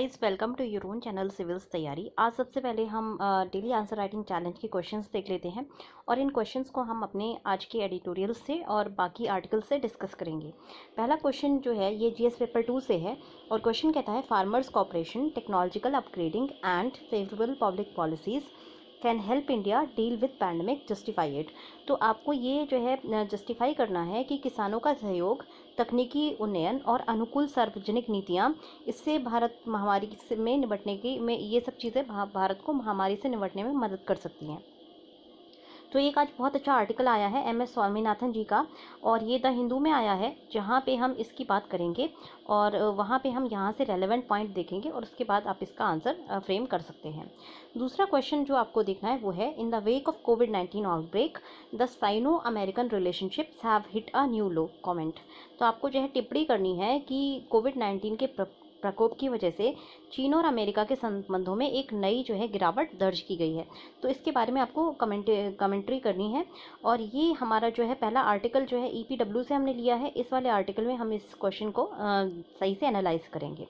Guys welcome to your own channel civils तैयारी आज सबसे पहले हम डेली आंसर राइटिंग चैलेंज के क्वेश्चंस देख लेते हैं और इन क्वेश्चंस को हम अपने आज के एडिटोरियल से और बाकी आर्टिकल से डिस्कस करेंगे पहला क्वेश्चन जो है ये जीएस पेपर टू से है और क्वेश्चन कहता है farmers cooperation technological upgrading and favourable public policies can help India deal with pandemic justified तो आपको ये जो है जस्टिफाई करना है कि किसानों का सहयोग तकनीकी उन्नयन और अनुकूल सार्वजनिक नीतियाँ इससे भारत महामारी से में निपटने की में ये सब चीज़ें भारत को महामारी से निपटने में मदद कर सकती हैं तो एक आज बहुत अच्छा आर्टिकल आया है एम एस स्वामीनाथन जी का और ये द हिंदू में आया है जहाँ पे हम इसकी बात करेंगे और वहाँ पे हम यहाँ से रेलेवेंट पॉइंट देखेंगे और उसके बाद आप इसका आंसर फ्रेम कर सकते हैं दूसरा क्वेश्चन जो आपको देखना है वो है in the wake of covid nineteen outbreak the Sino American relationships have hit a new low comment तो आपको जो है टिप्पणी करनी है कि कोविड नाइन्टीन के प्रकोप की वजह से चीन और अमेरिका के संबंधों में एक नई जो है गिरावट दर्ज की गई है तो इसके बारे में आपको कमेंट कमेंट्री करनी है और ये हमारा जो है पहला आर्टिकल जो है ई e से हमने लिया है इस वाले आर्टिकल में हम इस क्वेश्चन को आ, सही से एनालाइज करेंगे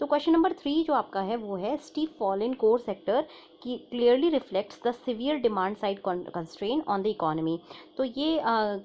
तो क्वेश्चन नंबर थ्री जो आपका है वो है steep fall in core sector की clearly reflects the severe demand side constraint on the economy तो ये आ,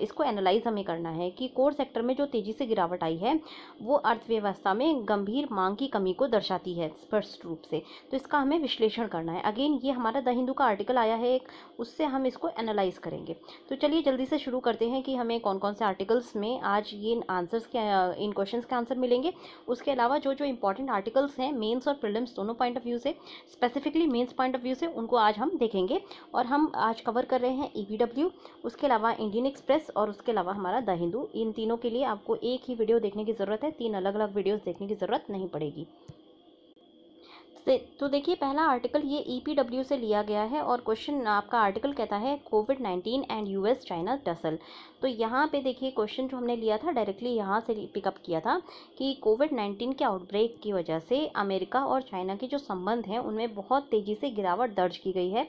इसको एनालाइज हमें करना है कि कोर सेक्टर में जो तेज़ी से गिरावट आई है वो अर्थव्यवस्था में गंभीर मांग की कमी को दर्शा दर्शाती है स्पष्ट रूप से तो इसका हमें विश्लेषण करना है अगेन ये हमारा द हिंदू का आर्टिकल आया है एक उससे हम इसको एनालाइज करेंगे तो चलिए जल्दी से शुरू करते हैं कि हमें कौन कौन से आर्टिकल्स में आज ये आंसर्स के इन क्वेश्चन के आंसर मिलेंगे उसके अलावा जो जो इंपॉर्टेंट आर्टिकल्स हैं मेन्स और प्रिलिम्स दोनों पॉइंट ऑफ व्यू से specifically mains point of view से उनको आज हम देखेंगे और हम आज कवर कर रहे हैं ई e उसके अलावा इंडियन एक्सप्रेस और उसके अलावा हमारा द हिंदू इन तीनों के लिए आपको एक ही वीडियो देखने की ज़रूरत है तीन अलग अलग वीडियोस देखने की ज़रूरत नहीं पड़ेगी तो देखिए पहला आर्टिकल ये ई e से लिया गया है और क्वेश्चन आपका आर्टिकल कहता है Covid nineteen and U S China tussle तो यहाँ पे देखिए क्वेश्चन जो हमने लिया था डायरेक्टली यहाँ से पिकअप किया था कि कोविड नाइन्टीन के आउटब्रेक की वजह से अमेरिका और चाइना के जो संबंध हैं उनमें बहुत तेज़ी से गिरावट दर्ज की गई है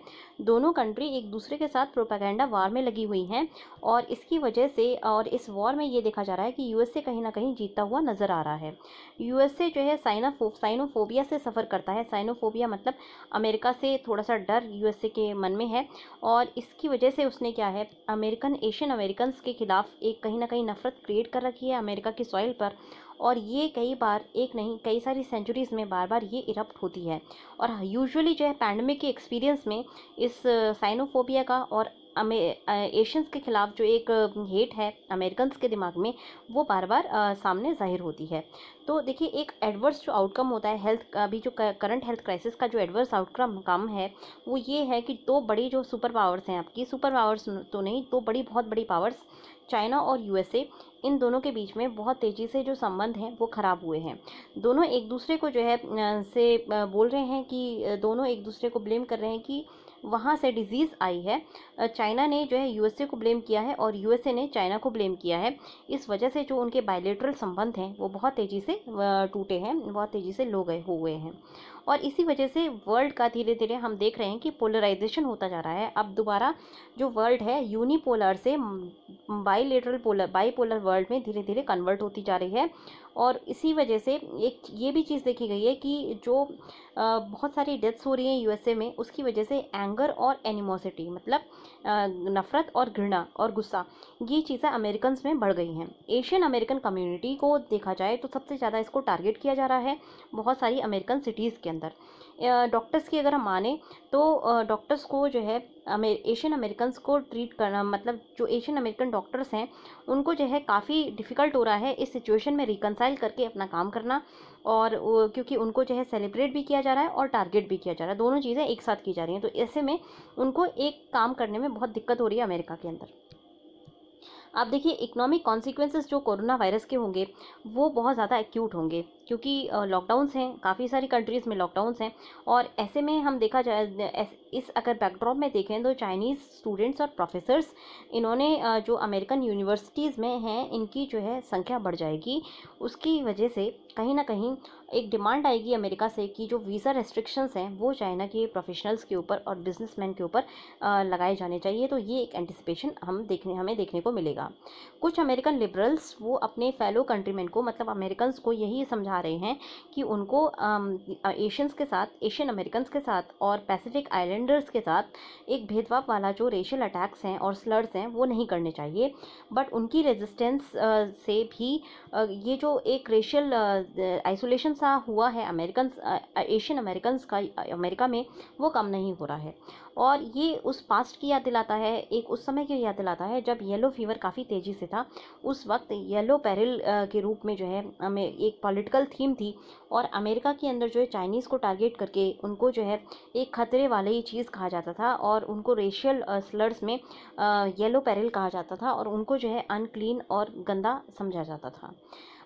दोनों कंट्री एक दूसरे के साथ प्रोपागेंडा वार में लगी हुई हैं और इसकी वजह से और इस वॉर में ये देखा जा रहा है कि यू कहीं ना कहीं जीतता हुआ नज़र आ रहा है यू जो है साइनाफो साइनोफोबिया से सफ़र करता है साइनोफोबिया मतलब अमेरिका से थोड़ा सा डर यूएसए के मन में है और इसकी वजह से उसने क्या है अमेरिकन एशियन अमेरिकन के ख़िलाफ़ एक कहीं ना कहीं नफ़रत क्रिएट कर रखी है अमेरिका की सॉइल पर और ये कई बार एक नहीं कई सारी सेंचुरीज़ में बार बार ये इरप्ट होती है और यूजुअली जो है पैंडमिक के एक्सपीरियंस में इस साइनोफोबिया का और एशियंस के ख़िलाफ़ जो एक हेट है अमेरिकन्स के दिमाग में वो बार बार सामने ज़ाहिर होती है तो देखिए एक एडवर्स जो आउटकम होता है हेल्थ अभी जो करंट हेल्थ क्राइसिस का जो एडवर्स आउटकम कम है वो ये है कि दो बड़ी जो सुपर पावर्स हैं आपकी सुपर पावर्स तो नहीं दो बड़ी बहुत बड़ी पावर्स चाइना और यूएसए इन दोनों के बीच में बहुत तेज़ी से जो संबंध हैं वो ख़राब हुए हैं दोनों एक दूसरे को जो है से बोल रहे हैं कि दोनों एक दूसरे को ब्लेम कर रहे हैं कि वहाँ से डिजीज़ आई है चाइना ने जो है यूएसए को ब्लेम किया है और यूएसए ने चाइना को ब्लेम किया है इस वजह से जो उनके बायलेटरल संबंध हैं वो बहुत तेज़ी से टूटे हैं बहुत तेज़ी से लो गए हुए हैं और इसी वजह से वर्ल्ड का धीरे धीरे हम देख रहे हैं कि पोलराइजेशन होता जा रहा है अब दोबारा जो वर्ल्ड है यूनिपोलर से बाईलेटरल पोलर बाईपोलर वर्ल्ड में धीरे धीरे कन्वर्ट होती जा रही है और इसी वजह से एक ये भी चीज़ देखी गई है कि जो बहुत सारी डेथ्स हो रही हैं यूएसए में उसकी वजह से एंगर और एनिमोसिटी मतलब नफ़रत और घृणा और गुस्सा ये चीज़ें अमेरिकन में बढ़ गई हैं एशियन अमेरिकन कम्युनिटी को देखा जाए तो सबसे ज़्यादा इसको टारगेट किया जा रहा है बहुत सारी अमेरिकन सिटीज़ के अंदर डॉक्टर्स की अगर हम माने तो डॉक्टर्स को जो है एशियन अमेरिकन को ट्रीट करना मतलब जो एशियन अमेरिकन डॉक्टर्स हैं उनको जो है काफ़ी डिफ़िकल्ट हो रहा है इस सिचुएशन में रिकनसाइल करके अपना काम करना और क्योंकि उनको जो है सेलिब्रेट भी किया जा रहा है और टारगेट भी किया जा रहा है दोनों चीज़ें एक साथ की जा रही हैं तो ऐसे में उनको एक काम करने में बहुत दिक्कत हो रही है अमेरिका के अंदर आप देखिए इकोनॉमिक कॉन्सिक्वेंसेस जो कोरोना वायरस के होंगे वो बहुत ज़्यादा एक्यूट होंगे क्योंकि लॉकडाउन हैं काफ़ी सारी कंट्रीज़ में लॉकडाउन हैं और ऐसे में हम देखा जाए इस अगर बैकड्रॉप में देखें तो चाइनीज़ स्टूडेंट्स और प्रोफेसर्स इन्होंने जो अमेरिकन यूनिवर्सिटीज़ में हैं इनकी जो है संख्या बढ़ जाएगी उसकी वजह से कहीं ना कहीं एक डिमांड आएगी अमेरिका से कि जो वीज़ा रेस्ट्रिक्शंस हैं वो चाइना के प्रोफेशनल्स के ऊपर और बिजनेसमैन के ऊपर लगाए जाने चाहिए तो ये एक एंटिसिपेशन हम देखने हमें देखने को मिलेगा कुछ अमेरिकन लिबरल्स वो अपने फेलो कंट्रीमैन को मतलब अमेरिकन को यही समझा समझा रहे हैं कि उनको एशियंस के साथ एशियन अमेरिकन के साथ और पैसिफिक आइलैंडर्स के साथ एक भेदभाव वाला जो रेशल अटैक्स हैं और स्लर्स हैं वो नहीं करने चाहिए बट उनकी रेजिस्टेंस से भी ये जो एक रेशल आइसोलेशन सा हुआ है अमेरिकन एशियन अमेरिकन का अमेरिका में वो कम नहीं हो रहा है और ये उस पास्ट की याद दिलाता है एक उस समय की याद दिलाता है जब येलो फीवर काफ़ी तेज़ी से था उस वक्त येलो पैरल के रूप में जो है हमें एक पॉलिटिकल थीम थी और अमेरिका के अंदर जो है चाइनीज़ को टारगेट करके उनको जो है एक खतरे वाले ही चीज़ कहा जाता था और उनको रेशियल स्लर्स में येलो पैरल कहा जाता था और उनको जो है अनक्लीन और गंदा समझा जाता था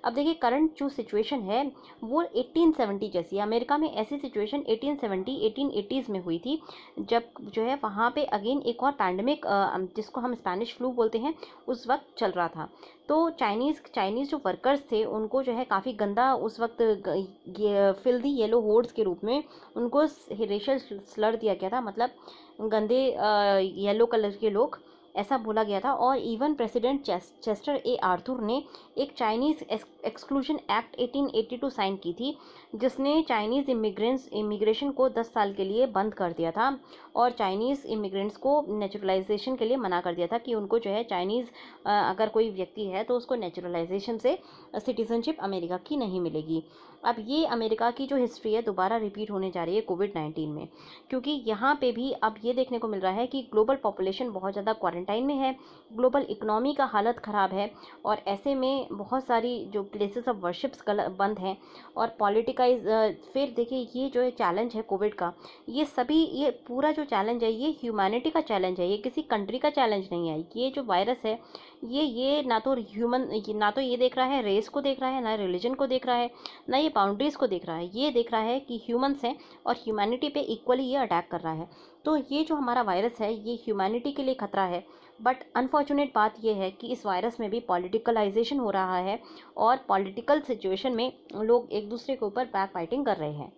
अब देखिए करंट जो सिचुएशन है वो 1870 जैसी है अमेरिका में ऐसी सिचुएशन 1870 1880 में हुई थी जब जो है वहाँ पे अगेन एक और पैंडमिक जिसको हम स्पेनिश फ्लू बोलते हैं उस वक्त चल रहा था तो चाइनीज़ चाइनीज़ जो वर्कर्स थे उनको जो है काफ़ी गंदा उस वक्त ये, फिल्दी येलो होर्ड्स के रूप में उनको रेशल स्लर दिया गया था मतलब गंदे येलो कलर के लोग ऐसा बोला गया था और even president Chester A Arthur ने एक चाइनीज़ एक्सक्लूजन एक्ट 1882 साइन की थी जिसने चाइनीज़ इमिग्रेंट्स इमिग्रेशन को 10 साल के लिए बंद कर दिया था और चाइनीज़ इमिग्रेंट्स को नेचुरलाइजेशन के लिए मना कर दिया था कि उनको जो है चाइनीज़ अगर कोई व्यक्ति है तो उसको नेचुरलाइजेशन से सिटीजनशिप अमेरिका की नहीं मिलेगी अब ये अमेरिका की जो हिस्ट्री है दोबारा रिपीट होने जा रही है कोविड नाइन्टीन में क्योंकि यहाँ पे भी अब ये देखने को मिल रहा है कि ग्लोबल पॉपुलेशन बहुत ज़्यादा क्वारंटाइन में है ग्लोबल इकनॉमी का हालत ख़राब है और ऐसे में बहुत सारी जो प्लेसेस ऑफ वर्शिप्स बंद हैं और पॉलिटिकाइज फिर देखिए ये जो है चैलेंज है कोविड का ये सभी ये पूरा जो चैलेंज है ये ह्यूमैनिटी का चैलेंज है ये किसी कंट्री का चैलेंज नहीं है ये जो वायरस है ये ये ना तो ह्यूमन ना तो ये देख रहा है रेस को देख रहा है ना रिलीजन को देख रहा है ना ये बाउंड्रीज़ को देख रहा है ये देख रहा है कि ह्यूमन्स हैं और ह्यूमैनिटी पे इक्वली ये अटैक कर रहा है तो ये जो हमारा वायरस है ये ह्यूमैनिटी के लिए खतरा है बट अनफॉर्चुनेट बात यह है कि इस वायरस में भी पॉलिटिकलाइजेशन हो रहा है और पॉलिटिकल सिचुएशन में लोग एक दूसरे के ऊपर बैक फाइटिंग कर रहे हैं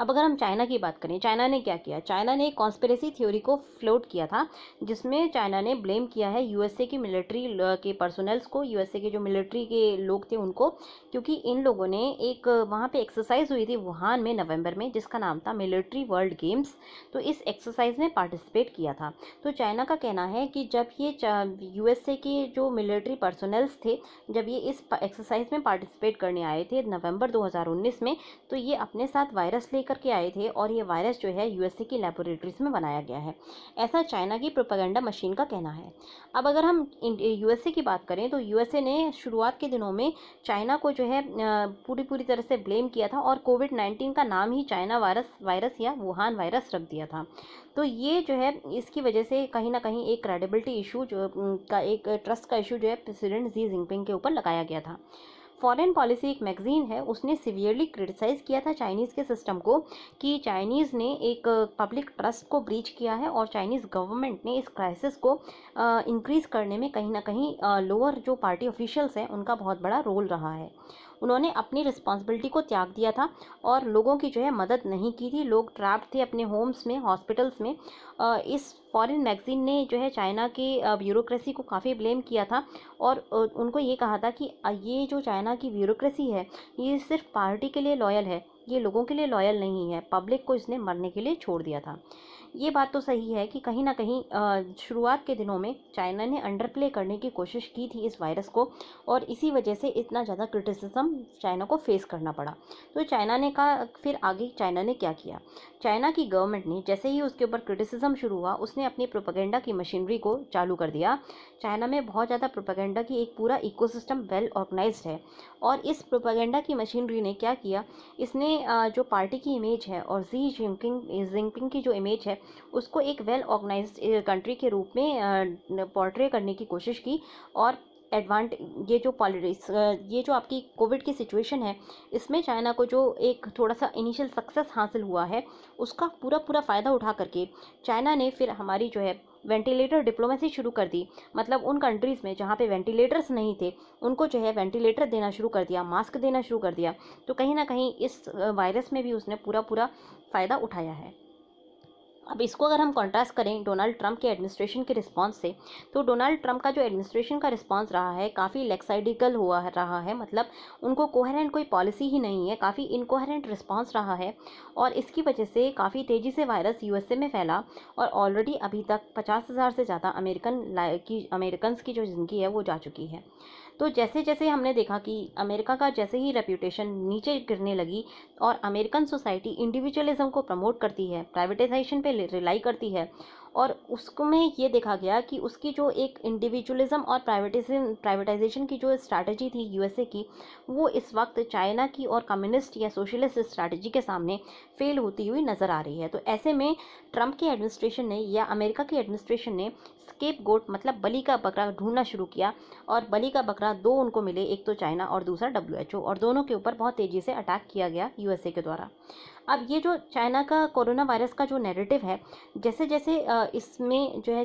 अब अगर हम चाइना की बात करें चाइना ने क्या किया चाइना ने एक कॉन्स्पेरेसी थ्योरी को फ्लोट किया था जिसमें चाइना ने ब्लेम किया है यूएसए की मिलिट्री के पर्सनल्स को यूएसए के जो मिलिट्री के लोग थे उनको क्योंकि इन लोगों ने एक वहाँ पे एक्सरसाइज हुई थी वुहान में नवंबर में जिसका नाम था मिलिट्री वर्ल्ड गेम्स तो इस एक्सरसाइज में पार्टिसिपेट किया था तो चाइना का कहना है कि जब ये यूएसए के जो मिलिट्री पर्सनल्स थे जब ये इस एक्सरसाइज में पार्टिसिपेट करने आए थे नवंबर 2019 में तो ये अपने साथ वायरस ले लेकर के आए थे और ये वायरस जो है यूएसए की लेबोरेटरीज में बनाया गया है ऐसा चाइना की प्रोपागेंडा मशीन का कहना है अब अगर हम यूएसए की बात करें तो यूएसए ने शुरुआत के दिनों में चाइना को जो है पूरी पूरी तरह से ब्लेम किया था और कोविड नाइन्टीन का नाम ही चाइना वायरस वायरस या वुहान वायरस रख दिया था तो ये जो है इसकी वजह से कहीं ना कहीं एक क्रेडिबिलिटी इशू जो का एक ट्रस्ट का इशू जो है प्रेसिडेंट जी जिनपिंग के ऊपर लगाया गया था फॉरेन पॉलिसी एक मैगजीन है उसने सीवियरली क्रिटिसाइज़ किया था चाइनीज़ के सिस्टम को कि चाइनीज़ ने एक पब्लिक ट्रस्ट को ब्रीच किया है और चाइनीज़ गवर्नमेंट ने इस क्राइसिस को इंक्रीज़ करने में कहीं ना कहीं लोअर जो पार्टी ऑफिशियल्स हैं उनका बहुत बड़ा रोल रहा है उन्होंने अपनी रिस्पॉन्सिबिलिटी को त्याग दिया था और लोगों की जो है मदद नहीं की थी लोग ट्रैप थे अपने होम्स में हॉस्पिटल्स में इस फॉरेन मैगज़ीन ने जो है चाइना के ब्यूरोक्रेसी को काफ़ी ब्लेम किया था और उनको ये कहा था कि ये जो चाइना की ब्यूरोक्रेसी है ये सिर्फ पार्टी के लिए लॉयल है ये लोगों के लिए लॉयल नहीं है पब्लिक को इसने मरने के लिए छोड़ दिया था ये बात तो सही है कि कहीं ना कहीं शुरुआत के दिनों में चाइना ने अंडर प्ले करने की कोशिश की थी इस वायरस को और इसी वजह से इतना ज़्यादा क्रिटिसिज्म चाइना को फेस करना पड़ा तो चाइना ने कहा फिर आगे चाइना ने क्या किया चाइना की गवर्नमेंट ने जैसे ही उसके ऊपर क्रिटिसिज्म शुरू हुआ उसने अपनी प्रोपागेंडा की मशीनरी को चालू कर दिया चाइना में बहुत ज़्यादा प्रोपागेंडा की एक पूरा इकोसिस्टम वेल ऑर्गेनाइज है और इस प्रोपागेंडा की मशीनरी ने क्या किया इसने जो पार्टी की इमेज है और जी जिंकिंग जिनपिंग की जो इमेज है उसको एक वेल ऑर्गेनाइज कंट्री के रूप में पोर्ट्रे करने की कोशिश की और एडवांट ये जो पॉलिटिक्स ये जो आपकी कोविड की सिचुएशन है इसमें चाइना को जो एक थोड़ा सा इनिशियल सक्सेस हासिल हुआ है उसका पूरा पूरा फ़ायदा उठा करके चाइना ने फिर हमारी जो है वेंटिलेटर डिप्लोमेसी शुरू कर दी मतलब उन कंट्रीज़ में जहाँ पे वेंटिलेटर्स नहीं थे उनको जो है वेंटिलेटर देना शुरू कर दिया मास्क देना शुरू कर दिया तो कहीं ना कहीं इस वायरस में भी उसने पूरा पूरा फ़ायदा उठाया है अब इसको अगर हम कॉन्ट्रास्ट करें डोनाल्ड ट्रंप के एडमिनिस्ट्रेशन के रिस्पांस से तो डोनाल्ड ट्रंप का जो एडमिनिस्ट्रेशन का रिस्पांस रहा है काफ़ी लेक्साइडिकल हुआ रहा है मतलब उनको कोहरेंट कोई पॉलिसी ही नहीं है काफ़ी इनकोहरेंट रिस्पांस रहा है और इसकी वजह से काफ़ी तेज़ी से वायरस यू में फैला और ऑलरेडी अभी तक पचास हज़ार से ज़्यादा अमेरिकन की अमेरिकन की जो ज़िंदगी है वो जा चुकी है तो जैसे जैसे हमने देखा कि अमेरिका का जैसे ही रेप्यूटेशन नीचे गिरने लगी और अमेरिकन सोसाइटी इंडिविजुअलिज्म को प्रमोट करती है प्राइवेटाइजेशन पे में रिलाई करती है और उसको में ये देखा गया कि उसकी जो एक इंडिविजुअलिज्म और प्राइवेटिज्म प्राइवेटाइजेशन की जो स्ट्रैटेजी थी यूएसए की वो इस वक्त चाइना की और कम्युनिस्ट या सोशलिस्ट स्ट्रैटेजी के सामने फेल होती हुई नज़र आ रही है तो ऐसे में ट्रंप की एडमिनिस्ट्रेशन ने या अमेरिका की एडमिनिस्ट्रेशन ने स्केप गोट मतलब बली का बकरा ढूंढना शुरू किया और बली का बकरा दो उनको मिले एक तो चाइना और दूसरा डब्ल्यू और दोनों के ऊपर बहुत तेज़ी से अटैक किया गया यूएसए के द्वारा अब ये जो चाइना का कोरोना वायरस का जो नैरेटिव है जैसे जैसे इसमें जो है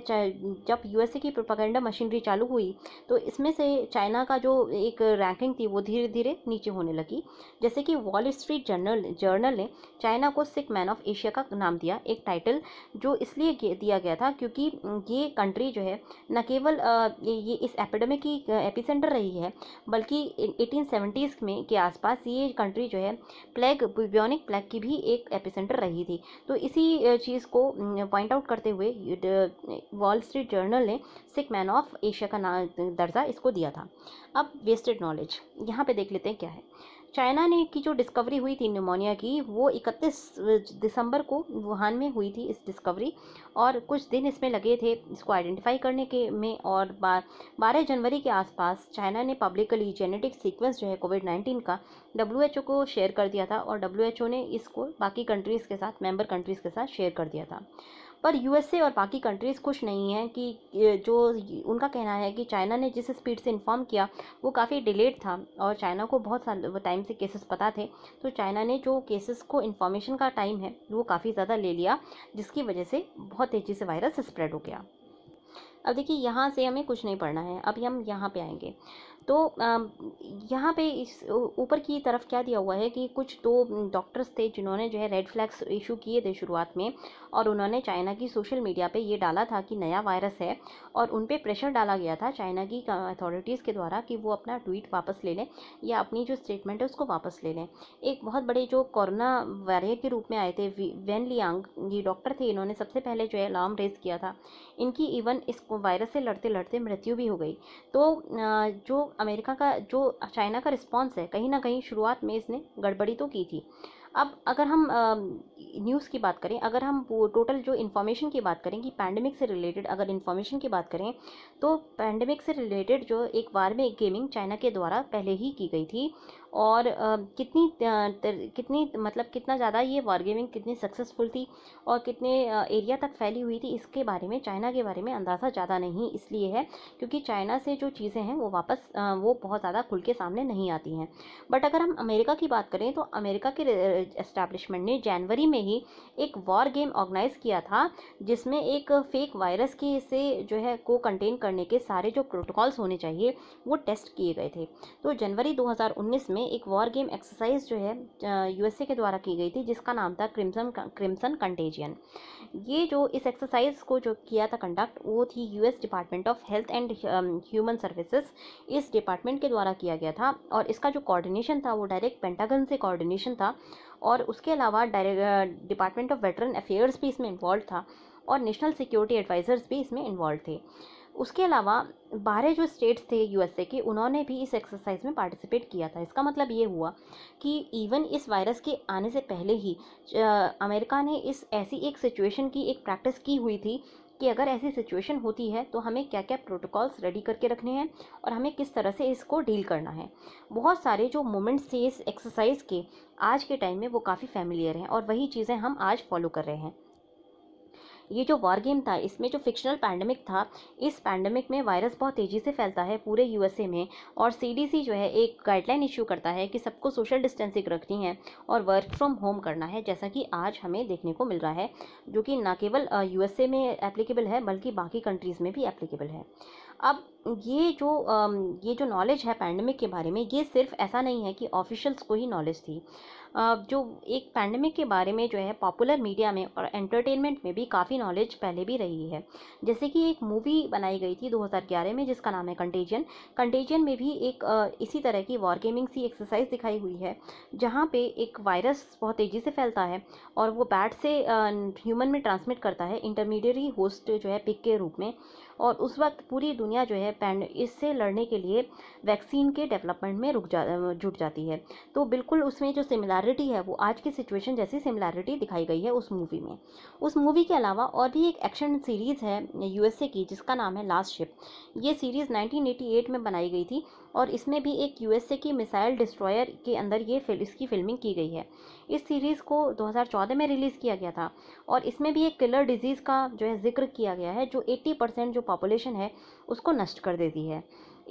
जब यूएसए की प्रोपागेंडा मशीनरी चालू हुई तो इसमें से चाइना का जो एक रैंकिंग थी वो धीरे धीरे नीचे होने लगी जैसे कि वॉल स्ट्रीट जर्नल जर्नल ने चाइना को सिक मैन ऑफ एशिया का नाम दिया एक टाइटल जो इसलिए दिया गया था क्योंकि ये कंट्री जो है न केवल ये इस एपिडेमिक की एपिसेंटर रही है बल्कि एटीन में के आसपास ये कंट्री जो है प्लेग बुब्योनिक प्लेग की भी एक एपिसेंटर रही थी तो इसी चीज़ को पॉइंट आउट करते हुए वॉल स्ट्रीट जर्नल ने सिक मैन ऑफ एशिया का नाम दर्जा इसको दिया था अब वेस्टेड नॉलेज यहाँ पे देख लेते हैं क्या है चाइना ने की जो डिस्कवरी हुई थी निमोनिया की वो 31 दिसंबर को वुहान में हुई थी इस डिस्कवरी और कुछ दिन इसमें लगे थे इसको आइडेंटिफाई करने के में और बारह जनवरी के आसपास चाइना ने पब्लिकली जेनेटिक सीक्वेंस जो है कोविड नाइन्टीन का डब्ल्यू को शेयर कर दिया था और डब्ल्यू ने इसको बाकी कंट्रीज़ के साथ मेम्बर कंट्रीज़ के साथ शेयर कर दिया था पर यूएसए और बाकी कंट्रीज़ खुश नहीं हैं कि जो उनका कहना है कि चाइना ने जिस स्पीड से इन्फॉर्म किया वो काफ़ी डिलेड था और चाइना को बहुत टाइम से केसेस पता थे तो चाइना ने जो केसेस को इन्फॉर्मेशन का टाइम है वो काफ़ी ज़्यादा ले लिया जिसकी वजह से बहुत तेज़ी से वायरस स्प्रेड हो गया अब देखिए यहाँ से हमें कुछ नहीं पढ़ना है अभी हम यहाँ पे आएंगे तो यहाँ पे इस ऊपर की तरफ क्या दिया हुआ है कि कुछ दो डॉक्टर्स थे जिन्होंने जो है रेड फ्लैग्स इशू किए थे शुरुआत में और उन्होंने चाइना की सोशल मीडिया पे ये डाला था कि नया वायरस है और उन पर प्रेशर डाला गया था चाइना की अथॉरिटीज़ के द्वारा कि वो अपना ट्वीट वापस ले लें या अपनी जो स्टेटमेंट है उसको वापस ले लें एक बहुत बड़े जो कोरोना वैरियर के रूप में आए थे वेन लियांग ये डॉक्टर थे इन्होंने सबसे पहले जो है अलार्म रेज किया था इनकी इवन इस वायरस से लड़ते लड़ते मृत्यु भी हो गई तो जो अमेरिका का जो चाइना का रिस्पॉन्स है कहीं ना कहीं शुरुआत में इसने गड़बड़ी तो की थी अब अगर हम न्यूज़ की बात करें अगर हम टोटल जो इन्फॉर्मेशन की बात करें कि पैंडमिक से रिलेटेड अगर इन्फॉर्मेशन की बात करें तो पैंडमिक से रिलेटेड जो एक वार में एक गेमिंग चाइना के द्वारा पहले ही की गई थी और कितनी कितनी मतलब कितना ज़्यादा ये वॉर गेमिंग कितनी सक्सेसफुल थी और कितने एरिया तक फैली हुई थी इसके बारे में चाइना के बारे में अंदाज़ा ज़्यादा नहीं इसलिए है क्योंकि चाइना से जो चीज़ें हैं वो वापस वो बहुत ज़्यादा खुल के सामने नहीं आती हैं बट अगर हम अमेरिका की बात करें तो अमेरिका के इस्टेब्लिशमेंट ने जनवरी में ही एक वॉर गेम ऑर्गेनाइज़ किया था जिसमें एक फेक वायरस के से जो है को कंटेन करने के सारे जो प्रोटोकॉल्स होने चाहिए वो टेस्ट किए गए थे तो जनवरी दो में में एक वॉर गेम एक्सरसाइज जो है यूएसए के द्वारा की गई थी जिसका नाम था क्रिम्सन क्रिम्सन कंटेजियन ये जो इस एक्सरसाइज को जो किया था कंडक्ट वो थी US department of health and human services इस डिपार्टमेंट के द्वारा किया गया था और इसका जो कोऑर्डिनेशन था वो डायरेक्ट पेंटागन से कॉर्डिनेशन था और उसके अलावा डिपार्टमेंट ऑफ वेटरन अफेयर्स भी इसमें इन्वॉल्व था और नेशनल सिक्योरिटी एडवाइज़र्स भी इसमें इन्वॉल्व थे उसके अलावा बारह जो स्टेट्स थे यूएसए के उन्होंने भी इस एक्सरसाइज में पार्टिसिपेट किया था इसका मतलब ये हुआ कि इवन इस वायरस के आने से पहले ही अमेरिका ने इस ऐसी एक सिचुएशन की एक प्रैक्टिस की हुई थी कि अगर ऐसी सिचुएशन होती है तो हमें क्या क्या प्रोटोकॉल्स रेडी करके रखने हैं और हमें किस तरह से इसको डील करना है बहुत सारे जो मोमेंट्स थे इस एक्सरसाइज के आज के टाइम में वो काफ़ी फैमिलियर हैं और वही चीज़ें हम आज फॉलो कर रहे हैं ये जो वार गेम था इसमें जो फिक्शनल पैंडमिक था इस पैंडमिक में वायरस बहुत तेज़ी से फैलता है पूरे यूएसए में और सीडीसी जो है एक गाइडलाइन इशू करता है कि सबको सोशल डिस्टेंसिंग रखनी है और वर्क फ्रॉम होम करना है जैसा कि आज हमें देखने को मिल रहा है जो कि ना केवल यू में एप्लीकेबल है बल्कि बाकी कंट्रीज़ में भी एप्लीकेबल है अब ये जो ये जो नॉलेज है पैंडमिक के बारे में ये सिर्फ ऐसा नहीं है कि ऑफिशियल्स को ही नॉलेज थी जो एक पैंडमिक के बारे में जो है पॉपुलर मीडिया में और एंटरटेनमेंट में भी काफ़ी नॉलेज पहले भी रही है जैसे कि एक मूवी बनाई गई थी 2011 में जिसका नाम है कंटेजन कंटेजन में भी एक इसी तरह की वॉर गेमिंग सी एक्सरसाइज दिखाई हुई है जहाँ पे एक वायरस बहुत तेज़ी से फैलता है और वो बैट से ह्यूमन में ट्रांसमिट करता है इंटरमीडियरी होस्ट जो है पिक के रूप में और उस वक्त पूरी दुनिया जो है पैंड इससे लड़ने के लिए वैक्सीन के डेवलपमेंट में रुक जा जुट जाती है तो बिल्कुल उसमें जो सिमिलैरिटी है वो आज की सिचुएशन जैसी सिमिलैरिटी दिखाई गई है उस मूवी में उस मूवी के अलावा और भी एक एक्शन सीरीज़ है यूएसए की जिसका नाम है लास्ट शिप ये सीरीज़ नाइनटीन में बनाई गई थी और इसमें भी एक यूएसए की मिसाइल डिस्ट्रॉयर के अंदर ये फिल, इसकी फिल्मिंग की गई है इस सीरीज़ को 2014 में रिलीज़ किया गया था और इसमें भी एक किलर डिजीज़ का जो है जिक्र किया गया है जो 80 परसेंट जो पॉपुलेशन है उसको नष्ट कर देती है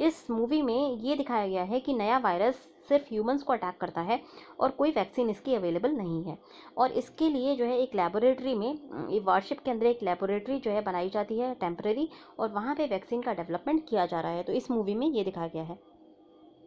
इस मूवी में ये दिखाया गया है कि नया वायरस सिर्फ ह्यूमंस को अटैक करता है और कोई वैक्सीन इसकी अवेलेबल नहीं है और इसके लिए जो है एक लेबोरेटरी में वार्शिप के अंदर एक लेबोरेटरी जो है बनाई जाती है टेम्प्रेरी और वहाँ पे वैक्सीन का डेवलपमेंट किया जा रहा है तो इस मूवी में ये दिखाया गया है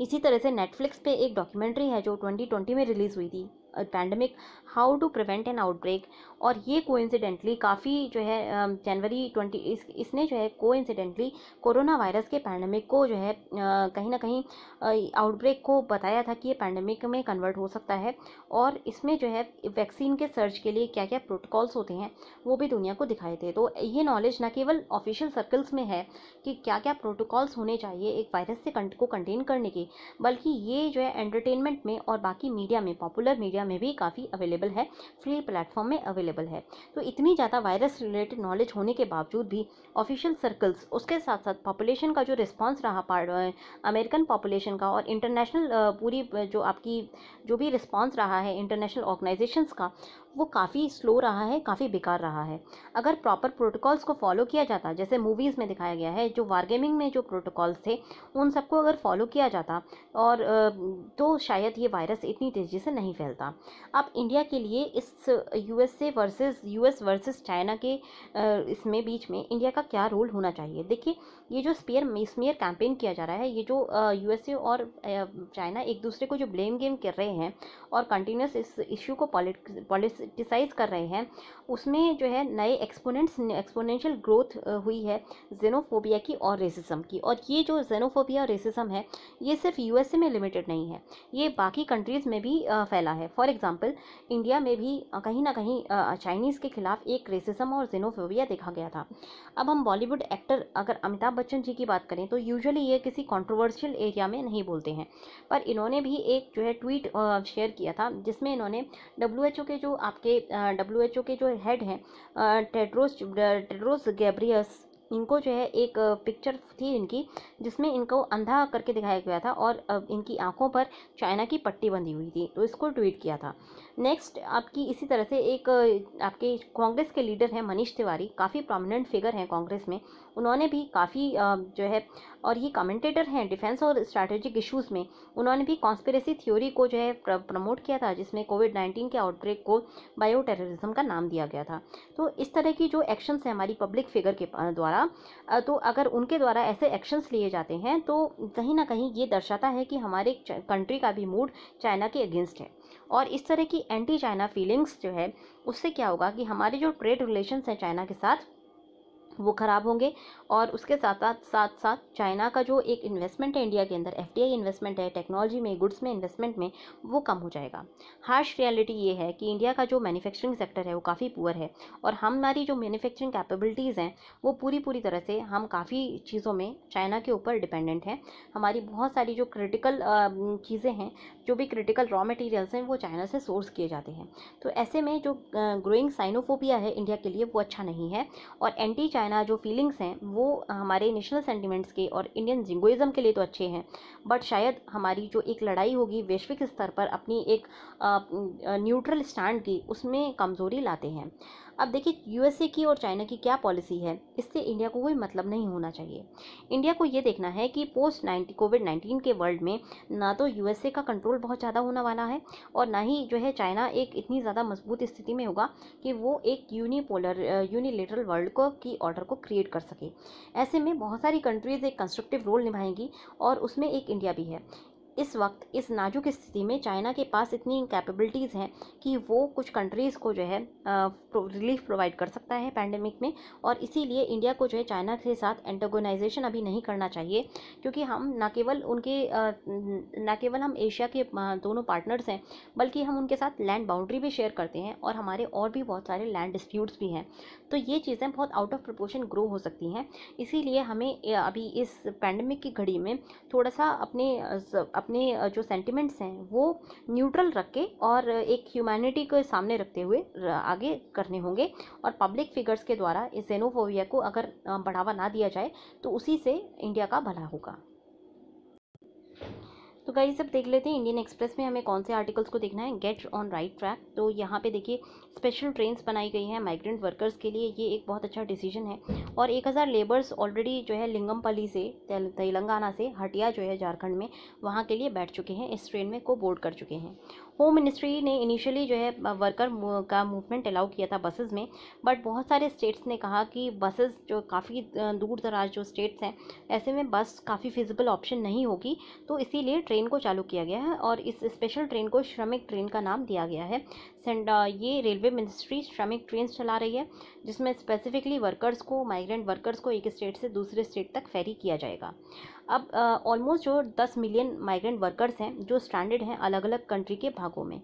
इसी तरह से नेटफ्लिक्स पे एक डॉक्यूमेंट्री है जो 2020 में रिलीज़ हुई थी pandemic how to prevent an outbreak और ये कोइंसिडेंटली काफ़ी जो है जनवरी ट्वेंटी इस, इसने जो है कोइंसिडेंटली कोरोना वायरस के पैंडमिक को जो है कहीं ना कहीं आउटब्रेक को बताया था कि ये पैंडमिक में कन्वर्ट हो सकता है और इसमें जो है वैक्सीन के सर्च के लिए क्या क्या प्रोटोकॉल्स होते हैं वो भी दुनिया को दिखाए थे तो ये नॉलेज न केवल ऑफिशियल सर्कल्स में है कि क्या क्या प्रोटोकॉल्स होने चाहिए एक वायरस से कंट को कंटेन करने के बल्कि ये जो है एंटरटेनमेंट में और बाकी मीडिया में पॉपुलर मीडिया में भी काफ़ी अवेलेबल है फ्री प्लेटफॉर्म में अवेलेबल है तो इतनी ज़्यादा वायरस रिलेटेड नॉलेज होने के बावजूद भी ऑफिशियल सर्कल्स उसके साथ साथ पॉपुलेशन का जो रिस्पॉन्स रहा पार्ट अमेरिकन पॉपुलेशन का और इंटरनेशनल पूरी जो आपकी जो भी रिस्पॉन्स रहा है इंटरनेशनल ऑर्गेनाइजेशन का वो काफ़ी स्लो रहा है काफ़ी बेकार रहा है अगर प्रॉपर प्रोटोकॉल्स को फॉलो किया जाता जैसे मूवीज़ में दिखाया गया है जो वारगेमिंग में जो प्रोटोकॉल्स थे उन सबको अगर फॉलो किया जाता और तो शायद ये वायरस इतनी तेज़ी से नहीं फैलता अब इंडिया के लिए इस U S versus S versus China के इसमें बीच में इंडिया का क्या रोल होना चाहिए देखिए ये जो स्पेयर स्मेयर कैंपेन किया जा रहा है ये जो यू और चाइना एक दूसरे को जो ब्लेम गेम कर रहे हैं और कंटिन्यूस इस इशू को पॉलिट क्रिटिसाइज़ कर रहे हैं उसमें जो है नए एक्सपोनेंट्स एक्सपोनेंशियल ग्रोथ हुई है जेनोफोबिया की और रेसिज्म की और ये जो जेनोफोबिया और रेसिज्म है ये सिर्फ यूएसए में लिमिटेड नहीं है ये बाकी कंट्रीज़ में भी फैला है फॉर एग्ज़ाम्पल इंडिया में भी कहीं ना कहीं चाइनीज़ के खिलाफ एक रेसिज्म और जेनोफोबिया देखा गया था अब हम बॉलीवुड एक्टर अगर अमिताभ बच्चन जी की बात करें तो यूजली ये किसी कॉन्ट्रोवर्शियल एरिया में नहीं बोलते हैं पर इन्होंने भी एक जो है ट्वीट शेयर किया था जिसमें इन्होंने डब्ल्यू के जो आप आपके डब्ल्यू एच ओ के जो हेड हैं टेड्रोस टेड्रोस गैब्रियस इनको जो है एक पिक्चर थी इनकी जिसमें इनको अंधा करके दिखाया गया था और इनकी आंखों पर चाइना की पट्टी बंधी हुई थी तो इसको ट्वीट किया था नेक्स्ट आपकी इसी तरह से एक आपके कांग्रेस के लीडर हैं मनीष तिवारी काफ़ी प्रोमिनेंट फिगर हैं कांग्रेस में उन्होंने भी काफ़ी जो है और ये कमेंटेटर हैं डिफेंस और स्ट्रैटेजिक इश्यूज़ में उन्होंने भी कॉन्स्परेसी थ्योरी को जो है प्रमोट किया था जिसमें कोविड नाइन्टीन के आउटब्रेक को बायो टेररिज्म का नाम दिया गया था तो इस तरह की जो एक्शंस हैं हमारी पब्लिक फिगर के द्वारा तो अगर उनके द्वारा ऐसे एक्शंस लिए जाते हैं तो कहीं ना कहीं ये दर्शाता है कि हमारे कंट्री का भी मूड चाइना के अगेंस्ट है और इस तरह की एंटी चाइना फीलिंग्स जो है उससे क्या होगा कि हमारे जो ट्रेड रिलेशंस हैं चाइना के साथ वो ख़राब होंगे और उसके साथ साथ साथ साथ चाइना का जो एक इन्वेस्टमेंट है इंडिया के अंदर एफ इन्वेस्टमेंट है टेक्नोलॉजी में गुड्स में इन्वेस्टमेंट में वो कम हो जाएगा हार्श रियलिटी ये है कि इंडिया का जो मैन्युफैक्चरिंग सेक्टर है वो काफ़ी पुअर है और हमारी जो मैन्युफैक्चरिंग कैपेबिलिटीज़ हैं वो पूरी पूरी तरह से हम काफ़ी चीज़ों में चाइना के ऊपर डिपेंडेंट हैं हमारी बहुत सारी जो क्रिटिकल चीज़ें हैं जो भी क्रिटिकल रॉ मटेरियल्स हैं वो चाइना से सोर्स किए जाते हैं तो ऐसे में जो ग्रोइंग साइनोफोबिया है इंडिया के लिए वो अच्छा नहीं है और एंटी चाइना चाइना जो फीलिंग्स हैं वो हमारे नेशनल सेंटिमेंट्स के और इंडियन जिंगोइज़म के लिए तो अच्छे हैं बट शायद हमारी जो एक लड़ाई होगी वैश्विक स्तर पर अपनी एक न्यूट्रल स्टैंड की उसमें कमज़ोरी लाते हैं अब देखिए यूएसए की और चाइना की क्या पॉलिसी है इससे इंडिया को कोई मतलब नहीं होना चाहिए इंडिया को ये देखना है कि पोस्ट नाइन्टी कोविड नाइन्टीन के वर्ल्ड में ना तो यूएसए का कंट्रोल बहुत ज़्यादा होने वाला है और ना ही जो है चाइना एक इतनी ज़्यादा मजबूत स्थिति में होगा कि वो एक यूनिपोलर यूनिलेटरल वर्ल्ड को की ऑर्डर को क्रिएट कर सके ऐसे में बहुत सारी कंट्रीज़ एक कंस्ट्रक्टिव रोल निभाएंगी और उसमें एक इंडिया भी है इस वक्त इस नाजुक स्थिति में चाइना के पास इतनी कैपेबिलिटीज़ हैं कि वो कुछ कंट्रीज़ को जो है रिलीफ प्रोवाइड कर सकता है पैंडमिक में और इसीलिए इंडिया को जो है चाइना के साथ एंटोगनाइजेशन अभी नहीं करना चाहिए क्योंकि हम ना केवल उनके ना केवल हम एशिया के दोनों पार्टनर्स हैं बल्कि हम उनके साथ लैंड बाउंड्री भी शेयर करते हैं और हमारे और भी बहुत सारे लैंड डिस्प्यूट्स भी हैं तो ये चीज़ें बहुत आउट ऑफ प्रपोर्शन ग्रो हो सकती हैं इसीलिए हमें अभी इस पैंडमिक की घड़ी में थोड़ा सा अपने अपने जो सेंटिमेंट्स हैं वो न्यूट्रल रख के और एक ह्यूमैनिटी को सामने रखते हुए आगे करने होंगे और पब्लिक फिगर्स के द्वारा इस जेनोफोविया को अगर बढ़ावा ना दिया जाए तो उसी से इंडिया का भला होगा तो गाइस अब देख लेते हैं इंडियन एक्सप्रेस में हमें कौन से आर्टिकल्स को देखना है गेट ऑन राइट ट्रैक तो यहाँ पे देखिए स्पेशल ट्रेन बनाई गई हैं माइग्रेंट वर्कर्स के लिए ये एक बहुत अच्छा डिसीजन है और एक हज़ार लेबर्स ऑलरेडी जो है लिंगमपली से तेलंगाना से हटिया जो है झारखंड में वहाँ के लिए बैठ चुके हैं इस ट्रेन में को बोर्ड कर चुके हैं होम मिनिस्ट्री ने इनिशियली जो है वर्कर का मूवमेंट अलाउ किया था बसेस में बट बहुत सारे स्टेट्स ने कहा कि बसेस जो काफ़ी दूर दराज जो स्टेट्स हैं ऐसे में बस काफ़ी फिजिबल ऑप्शन नहीं होगी तो इसीलिए ट्रेन को चालू किया गया है और इस स्पेशल ट्रेन को श्रमिक ट्रेन का नाम दिया गया है एंड uh, ये रेलवे मिनिस्ट्री श्रमिक ट्रेन चला रही है जिसमें स्पेसिफिकली वर्कर्स को माइग्रेंट वर्कर्स को एक स्टेट से दूसरे स्टेट तक फेरी किया जाएगा अब ऑलमोस्ट जो दस मिलियन माइग्रेंट वर्कर्स हैं जो स्टैंडर्ड हैं अलग अलग कंट्री के भागों में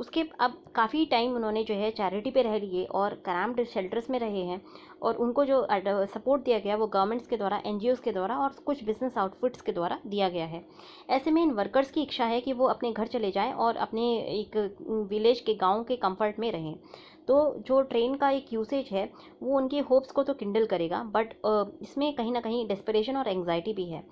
उसके अब काफ़ी टाइम उन्होंने जो है चैरिटी पे रह लिए और कराम शेल्टर्स में रहे हैं और उनको जो सपोर्ट दिया गया वो गवर्नमेंट्स के द्वारा एन के द्वारा और कुछ बिजनेस आउटफिट्स के द्वारा दिया गया है ऐसे में इन वर्कर्स की इच्छा है कि वो अपने घर चले जाएँ और अपने एक विलेज के गाँव के कम्फर्ट में रहें तो जो ट्रेन का एक यूसेज है वो उनके होप्स को तो किंडल करेगा बट इसमें कहीं ना कहीं डेस्परेशन और एंगजाइटी भी है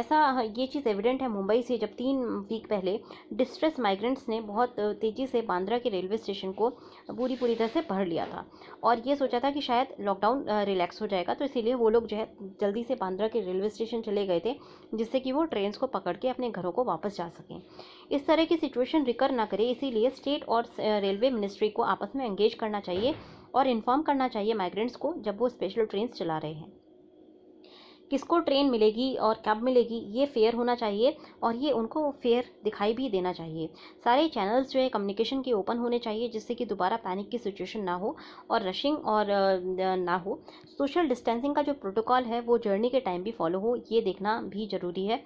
ऐसा हाँ, ये चीज़ एविडेंट है मुंबई से जब तीन वीक पहले डिस्ट्रेस माइग्रेंट्स ने बहुत तेज़ी से बांद्रा के रेलवे स्टेशन को पूरी पूरी तरह से भर लिया था और ये सोचा था कि शायद लॉकडाउन रिलैक्स हो जाएगा तो इसीलिए वो लोग जो है जल्दी से बांद्रा के रेलवे स्टेशन चले गए थे जिससे कि वो ट्रेन्स को पकड़ के अपने घरों को वापस जा सकें इस तरह की सिचुएशन रिकर ना करे इसीलिए स्टेट और रेलवे मिनिस्ट्री को आपस में एंगेज करना चाहिए और इन्फॉर्म करना चाहिए माइग्रेंट्स को जब वो स्पेशल ट्रेन चला रहे हैं किसको ट्रेन मिलेगी और कब मिलेगी ये फेयर होना चाहिए और ये उनको फेयर दिखाई भी देना चाहिए सारे चैनल्स जो है कम्युनिकेशन के ओपन होने चाहिए जिससे कि दोबारा पैनिक की सिचुएशन ना हो और रशिंग और ना हो सोशल डिस्टेंसिंग का जो प्रोटोकॉल है वो जर्नी के टाइम भी फॉलो हो ये देखना भी ज़रूरी है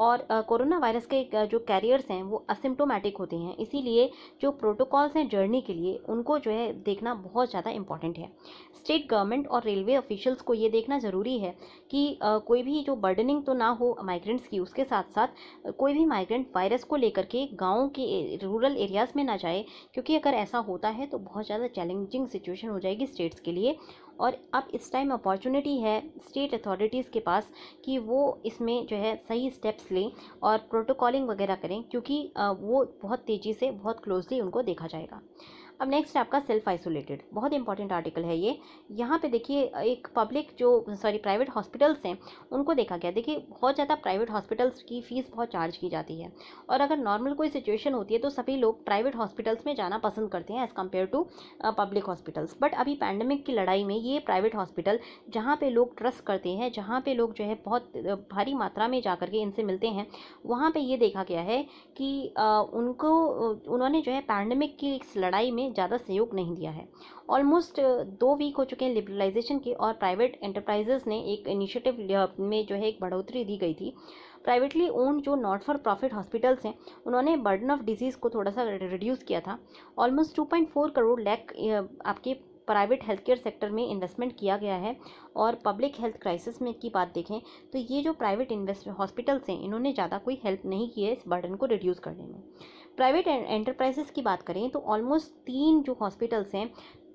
और कोरोना वायरस के जो कैरियर्स हैं वो असिम्टोमेटिक होते हैं इसीलिए जो प्रोटोकॉल्स हैं जर्नी के लिए उनको जो है देखना बहुत ज़्यादा इंपॉर्टेंट है स्टेट गवर्नमेंट और रेलवे ऑफिशियल्स को ये देखना ज़रूरी है कि कोई भी जो बर्डनिंग तो ना हो माइग्रेंट्स की उसके साथ साथ कोई भी माइग्रेंट वायरस को लेकर के गाँव के रूरल एरियाज़ में ना जाए क्योंकि अगर ऐसा होता है तो बहुत ज़्यादा चैलेंजिंग सिचुएशन हो जाएगी स्टेट्स के लिए और अब इस टाइम अपॉर्चुनिटी है स्टेट अथॉरिटीज़ के पास कि वो इसमें जो है सही स्टेप्स लें और प्रोटोकॉलिंग वगैरह करें क्योंकि वो बहुत तेज़ी से बहुत क्लोजली उनको देखा जाएगा अब नेक्स्ट है आपका सेल्फ आइसोलेटेड बहुत इंपॉर्टेंट आर्टिकल है ये यहाँ पे देखिए एक पब्लिक जो सॉरी प्राइवेट हॉस्पिटल्स हैं उनको देखा गया देखिए बहुत ज़्यादा प्राइवेट हॉस्पिटल्स की फ़ीस बहुत चार्ज की जाती है और अगर नॉर्मल कोई सिचुएशन होती है तो सभी लोग प्राइवेट हॉस्पिटल्स में जाना पसंद करते हैं as compared to public hospitals but अभी पैंडमिक की लड़ाई में ये प्राइवेट हॉस्पिटल जहाँ पर लोग ट्रस्ट करते हैं जहाँ पर लोग जो है बहुत भारी मात्रा में जा के इनसे मिलते हैं वहाँ पर ये देखा गया है कि उनको उन्होंने जो है पैंडमिक की इस लड़ाई में ज़्यादा सहयोग नहीं दिया है ऑलमोस्ट दो वीक हो चुके हैं लिबरलाइजेशन के और प्राइवेट एंटरप्राइजेस ने एक इनिशिएटिव में जो है एक बढ़ोतरी दी गई थी प्राइवेटली ओन जो नॉट फॉर प्रॉफिट हॉस्पिटल्स हैं उन्होंने बर्डन ऑफ डिजीज़ को थोड़ा सा रिड्यूस किया था ऑलमोस्ट टू करोड़ लैक आपके प्राइवेट हेल्थ केयर सेक्टर में इन्वेस्टमेंट किया गया है और पब्लिक हेल्थ क्राइसिस में की बात देखें तो ये जो प्राइवेट इन्वेस्ट हॉस्पिटल्स हैं इन्होंने ज़्यादा कोई हेल्प नहीं की है इस बर्डन को रिड्यूस करने में प्राइवेट एंटरप्राइजेस की बात करें तो ऑलमोस्ट तीन जो हॉस्पिटल्स हैं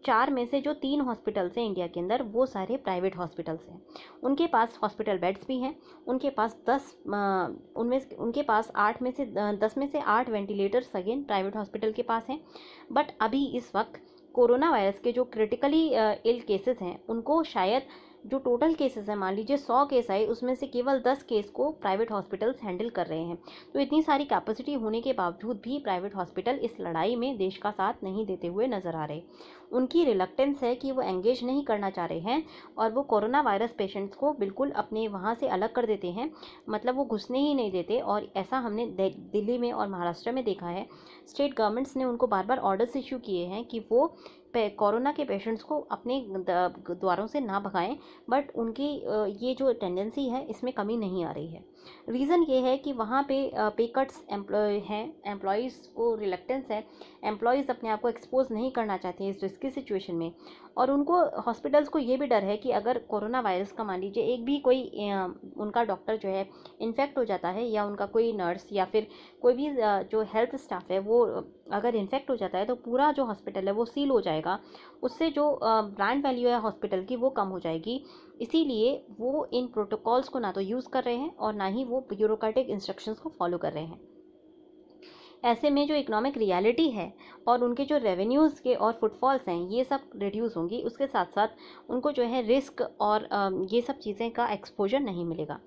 चार में से जो तीन हॉस्पिटल्स हैं इंडिया के अंदर वो सारे प्राइवेट हॉस्पिटल्स हैं उनके पास हॉस्पिटल बेड्स भी हैं उनके पास दस उनमें उनके पास आठ में से दस में से आठ वेंटिलेटर्स अगेन प्राइवेट हॉस्पिटल के पास हैं बट अभी इस वक्त कोरोना वायरस के जो क्रिटिकली इल केसेस हैं उनको शायद जो टोटल केसेस हैं मान लीजिए सौ केस आए उसमें से केवल दस केस को प्राइवेट हॉस्पिटल्स हैंडल कर रहे हैं तो इतनी सारी कैपेसिटी होने के बावजूद भी प्राइवेट हॉस्पिटल इस लड़ाई में देश का साथ नहीं देते हुए नज़र आ रहे उनकी रिलक्टेंस है कि वो एंगेज नहीं करना चाह रहे हैं और वो कोरोना वायरस पेशेंट्स को बिल्कुल अपने वहाँ से अलग कर देते हैं मतलब वो घुसने ही नहीं देते और ऐसा हमने दिल्ली में और महाराष्ट्र में देखा है स्टेट गवर्नमेंट्स ने उनको बार बार ऑर्डर्स इशू किए हैं कि वो कोरोना के पेशेंट्स को अपने द्वारों से ना भगाएं बट उनकी ये जो टेंडेंसी है इसमें कमी नहीं आ रही है रीज़न ये है कि वहाँ पे पे कट्स एम्प्लॉय हैं एम्प्लॉयज़ को रिलेक्टेंस है एम्प्लॉयज़ अपने आप को एक्सपोज नहीं करना चाहते हैं इस रिस्की सिचुएशन में और उनको हॉस्पिटल्स को ये भी डर है कि अगर कोरोना वायरस का मान लीजिए एक भी कोई उनका डॉक्टर जो है इन्फेक्ट हो जाता है या उनका कोई नर्स या फिर कोई भी जो हेल्थ स्टाफ है वो अगर इन्फेक्ट हो जाता है तो पूरा जो हॉस्पिटल है वो सील हो जाएगा उससे जो ब्रांड वैल्यू है हॉस्पिटल की वो कम हो जाएगी इसीलिए वो इन प्रोटोकॉल्स को ना तो यूज़ कर रहे हैं और ना ही वो ब्यूरोक्रेटिक इंस्ट्रक्शंस को फॉलो कर रहे हैं ऐसे में जो इकोनॉमिक रियलिटी है और उनके जो रेवेन्यूज़ के और फुटफॉल्स हैं ये सब रिड्यूस होंगी उसके साथ साथ उनको जो है रिस्क और ये सब चीज़ें का एक्सपोजर नहीं मिलेगा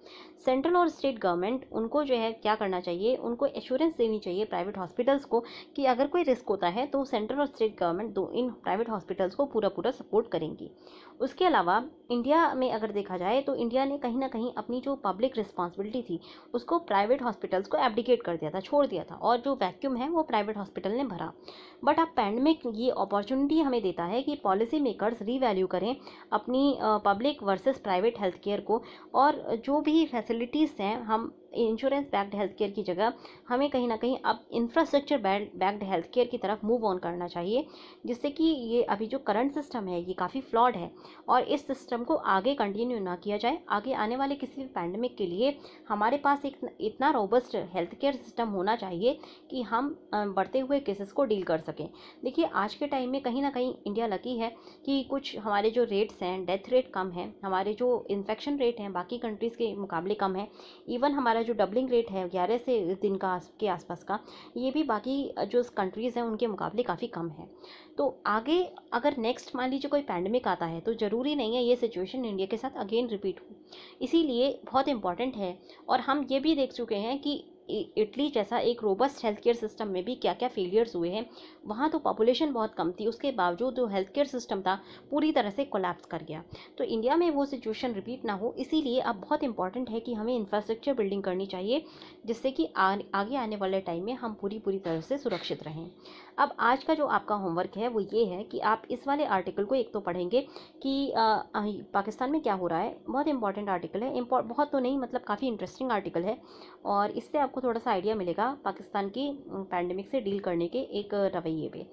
सेंट्रल और स्टेट गवर्नमेंट उनको जो है क्या करना चाहिए उनको एश्योरेंस देनी चाहिए प्राइवेट हॉस्पिटल्स को कि अगर कोई रिस्क होता है तो सेंट्रल और स्टेट गवर्नमेंट दो इन प्राइवेट हॉस्पिटल्स को पूरा पूरा सपोर्ट करेंगी उसके अलावा इंडिया में अगर देखा जाए तो इंडिया ने कहीं ना कहीं अपनी जो पब्लिक रिस्पॉन्सिबिलिटी थी उसको प्राइवेट हॉस्पिटल्स को एबडिकेट कर दिया था छोड़ दिया था और जो वैक्यूम है वो प्राइवेट हॉस्पिटल ने भरा बट अब पैंडमिक ये अपॉर्चुनिटी हमें देता है कि पॉलिसी मेकर्स रीवैल्यू करें अपनी public versus private health care को और जो भी फैसिलिटीज़ हैं हम इंश्योरेंस बैक्ड हेल्थ केयर की जगह हमें कहीं ना कहीं अब इंफ्रास्ट्रक्चर बैक्ड हेल्थ केयर की तरफ मूव ऑन करना चाहिए जिससे कि ये अभी जो करंट सिस्टम है ये काफ़ी फ्लॉड है और इस सिस्टम को आगे कंटिन्यू ना किया जाए आगे आने वाले किसी भी पैंडमिक के लिए हमारे पास एक इतना रोबस्ट हेल्थ केयर सिस्टम होना चाहिए कि हम बढ़ते हुए केसेस को डील कर सकें देखिए आज के टाइम में कहीं ना कहीं इंडिया लकी है कि कुछ हमारे जो रेट्स हैं डेथ रेट कम है हमारे जो इन्फेक्शन रेट हैं बाकी कंट्रीज़ के मुकाबले कम है इवन हमारा वाला जो डबलिंग रेट है ग्यारह से दिन का के आसपास का ये भी बाकी जो कंट्रीज़ हैं उनके मुकाबले काफ़ी कम है तो आगे अगर नेक्स्ट मान लीजिए कोई पैंडमिक आता है तो ज़रूरी नहीं है ये सिचुएशन इंडिया के साथ अगेन रिपीट हो इसीलिए बहुत इंपॉर्टेंट है और हम ये भी देख चुके हैं कि इटली जैसा एक रोबस्ट हेल्थ केयर सिस्टम में भी क्या क्या फेलियर्स हुए हैं वहाँ तो पॉपुलेशन बहुत कम थी उसके बावजूद जो हेल्थ केयर सिस्टम था पूरी तरह से कोलैप्स कर गया तो इंडिया में वो सिचुएशन रिपीट ना हो इसीलिए अब बहुत इंपॉर्टेंट है कि हमें इंफ्रास्ट्रक्चर बिल्डिंग करनी चाहिए जिससे कि आगे आने वाले टाइम में हम पूरी पूरी तरह से सुरक्षित रहें अब आज का जो आपका होमवर्क है वो ये है कि आप इस वाले आर्टिकल को एक तो पढ़ेंगे कि आ, पाकिस्तान में क्या हो रहा है बहुत इंपॉर्टेंट आर्टिकल है बहुत तो नहीं मतलब काफ़ी इंटरेस्टिंग आर्टिकल है और इससे आपको थोड़ा सा आइडिया मिलेगा पाकिस्तान की पैंडमिक से डील करने के एक रवैये पर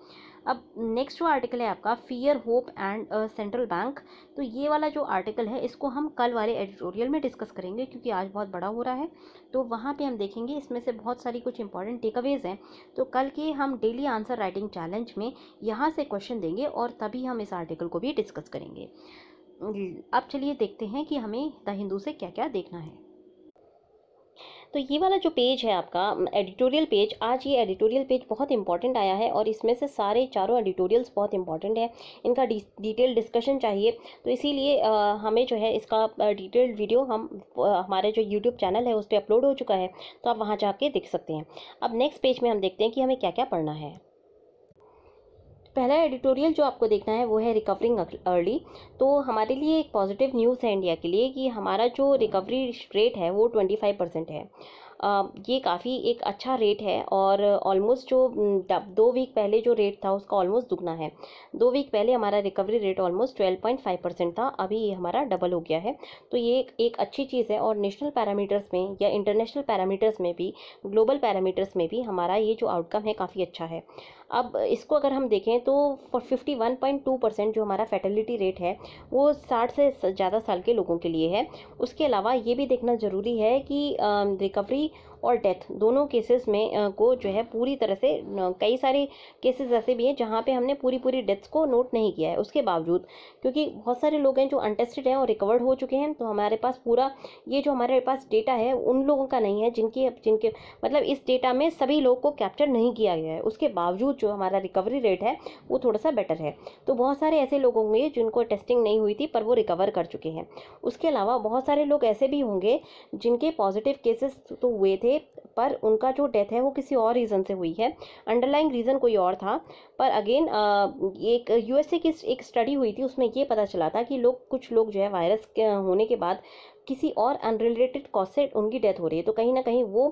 अब नेक्स्ट जो आर्टिकल है आपका fear hope and central bank तो ये वाला जो आर्टिकल है इसको हम कल वाले एडिटोरियल में डिस्कस करेंगे क्योंकि आज बहुत बड़ा हो रहा है तो वहाँ पे हम देखेंगे इसमें से बहुत सारी कुछ इंपॉर्टेंट टेकअवेज़ हैं तो कल के हम डेली आंसर राइटिंग चैलेंज में यहाँ से क्वेश्चन देंगे और तभी हम इस आर्टिकल को भी डिस्कस करेंगे अब चलिए देखते हैं कि हमें द हिंदू से क्या क्या देखना है तो ये वाला जो पेज है आपका एडिटोरियल पेज आज ये एडिटोरियल पेज बहुत इंपॉर्टेंट आया है और इसमें से सारे चारों एडिटोरियल्स बहुत इंपॉर्टेंट है इनका डिटेल डिस्कशन चाहिए तो इसीलिए हमें जो है इसका डिटेल्ड वीडियो हम हमारे जो यूट्यूब चैनल है उस पर अपलोड हो चुका है तो आप वहाँ जाके देख सकते हैं अब नेक्स्ट पेज में हम देखते हैं कि हमें क्या क्या पढ़ना है पहला एडिटोरियल जो आपको देखना है वो है रिकवरिंग अर्ली तो हमारे लिए एक पॉजिटिव न्यूज़ है इंडिया के लिए कि हमारा जो रिकवरी रेट है वो ट्वेंटी फाइव परसेंट है ये काफ़ी एक अच्छा रेट है और ऑलमोस्ट जो दो वीक पहले जो रेट था उसका ऑलमोस्ट दुगना है दो वीक पहले हमारा recovery rate almost twelve point five percent था अभी ये हमारा डबल हो गया है तो ये एक अच्छी चीज़ है और नेशनल पैरामीटर्स में या इंटरनेशनल पैरामीटर्स में भी ग्लोबल पैरामीटर्स में भी हमारा ये जो आउटकम है काफ़ी अच्छा है अब इसको अगर हम देखें तो fifty one point two percent जो हमारा फैटलिटी रेट है वो साठ से ज़्यादा साल के लोगों के लिए है उसके अलावा ये भी देखना ज़रूरी है कि रिकवरी और डेथ दोनों केसेस में को जो है पूरी तरह से कई सारे केसेस ऐसे भी हैं जहाँ पे हमने पूरी पूरी डेथ्स को नोट नहीं किया है उसके बावजूद क्योंकि बहुत सारे लोग हैं जो अनटेस्टेड हैं और रिकवर्ड हो चुके हैं तो हमारे पास पूरा ये जो हमारे पास डेटा है उन लोगों का नहीं है जिनकी जिनके मतलब इस डेटा में सभी लोग को कैप्चर नहीं किया गया है उसके बावजूद जो हमारा रिकवरी रेट है वो थोड़ा सा बेटर है तो बहुत सारे ऐसे लोग होंगे जिनको टेस्टिंग नहीं हुई थी पर वो रिकवर कर चुके हैं उसके अलावा बहुत सारे लोग ऐसे भी होंगे जिनके पॉजिटिव केसेस तो हुए थे पर उनका जो डेथ है वो किसी और रीज़न से हुई है अंडरलाइंग रीज़न कोई और था पर अगेन एक यूएसए की एक स्टडी हुई थी उसमें ये पता चला था कि लोग कुछ लोग जो है वायरस होने के बाद किसी और अनरिलेटेड कॉज से उनकी डेथ हो रही है तो कहीं ना कहीं वो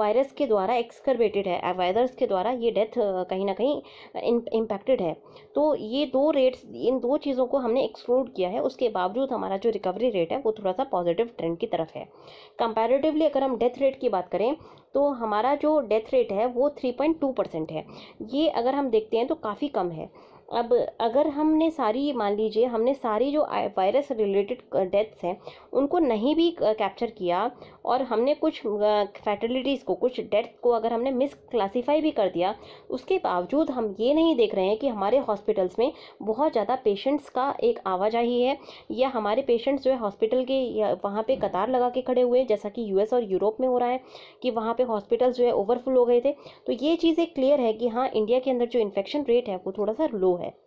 वायरस के द्वारा एक्सकर्बेटेड है वायरस के द्वारा ये डेथ कहीं ना कहीं इम्पैक्टेड है तो ये दो रेट्स इन दो चीज़ों को हमने एक्सक्लूड किया है उसके बावजूद हमारा जो रिकवरी रेट है वो थोड़ा सा पॉजिटिव ट्रेंड की तरफ है कंपेरेटिवली अगर हम डेथ रेट की बात करें तो हमारा जो डेथ रेट है वो टू परसेंट है ये अगर हम देखते हैं तो काफ़ी कम है अब अगर हमने सारी मान लीजिए हमने सारी जो वायरस रिलेटेड डेथ्स हैं उनको नहीं भी कैप्चर किया और हमने कुछ फैटलिटीज़ को कुछ डेथ को अगर हमने मिस क्लासीफाई भी कर दिया उसके बावजूद हम ये नहीं देख रहे हैं कि हमारे हॉस्पिटल्स में बहुत ज़्यादा पेशेंट्स का एक आवाजाही है या हमारे पेशेंट्स जो है हॉस्पिटल के वहाँ पर कतार लगा के खड़े हुए हैं जैसा कि यू और यूरोप में हो रहा है कि वहाँ पर हॉस्पिटल्स जो है ओवरफुल हो गए थे तो ये चीज़ एक क्लियर है कि हाँ इंडिया के अंदर जो इन्फेक्शन रेट है वो थोड़ा सा लो है है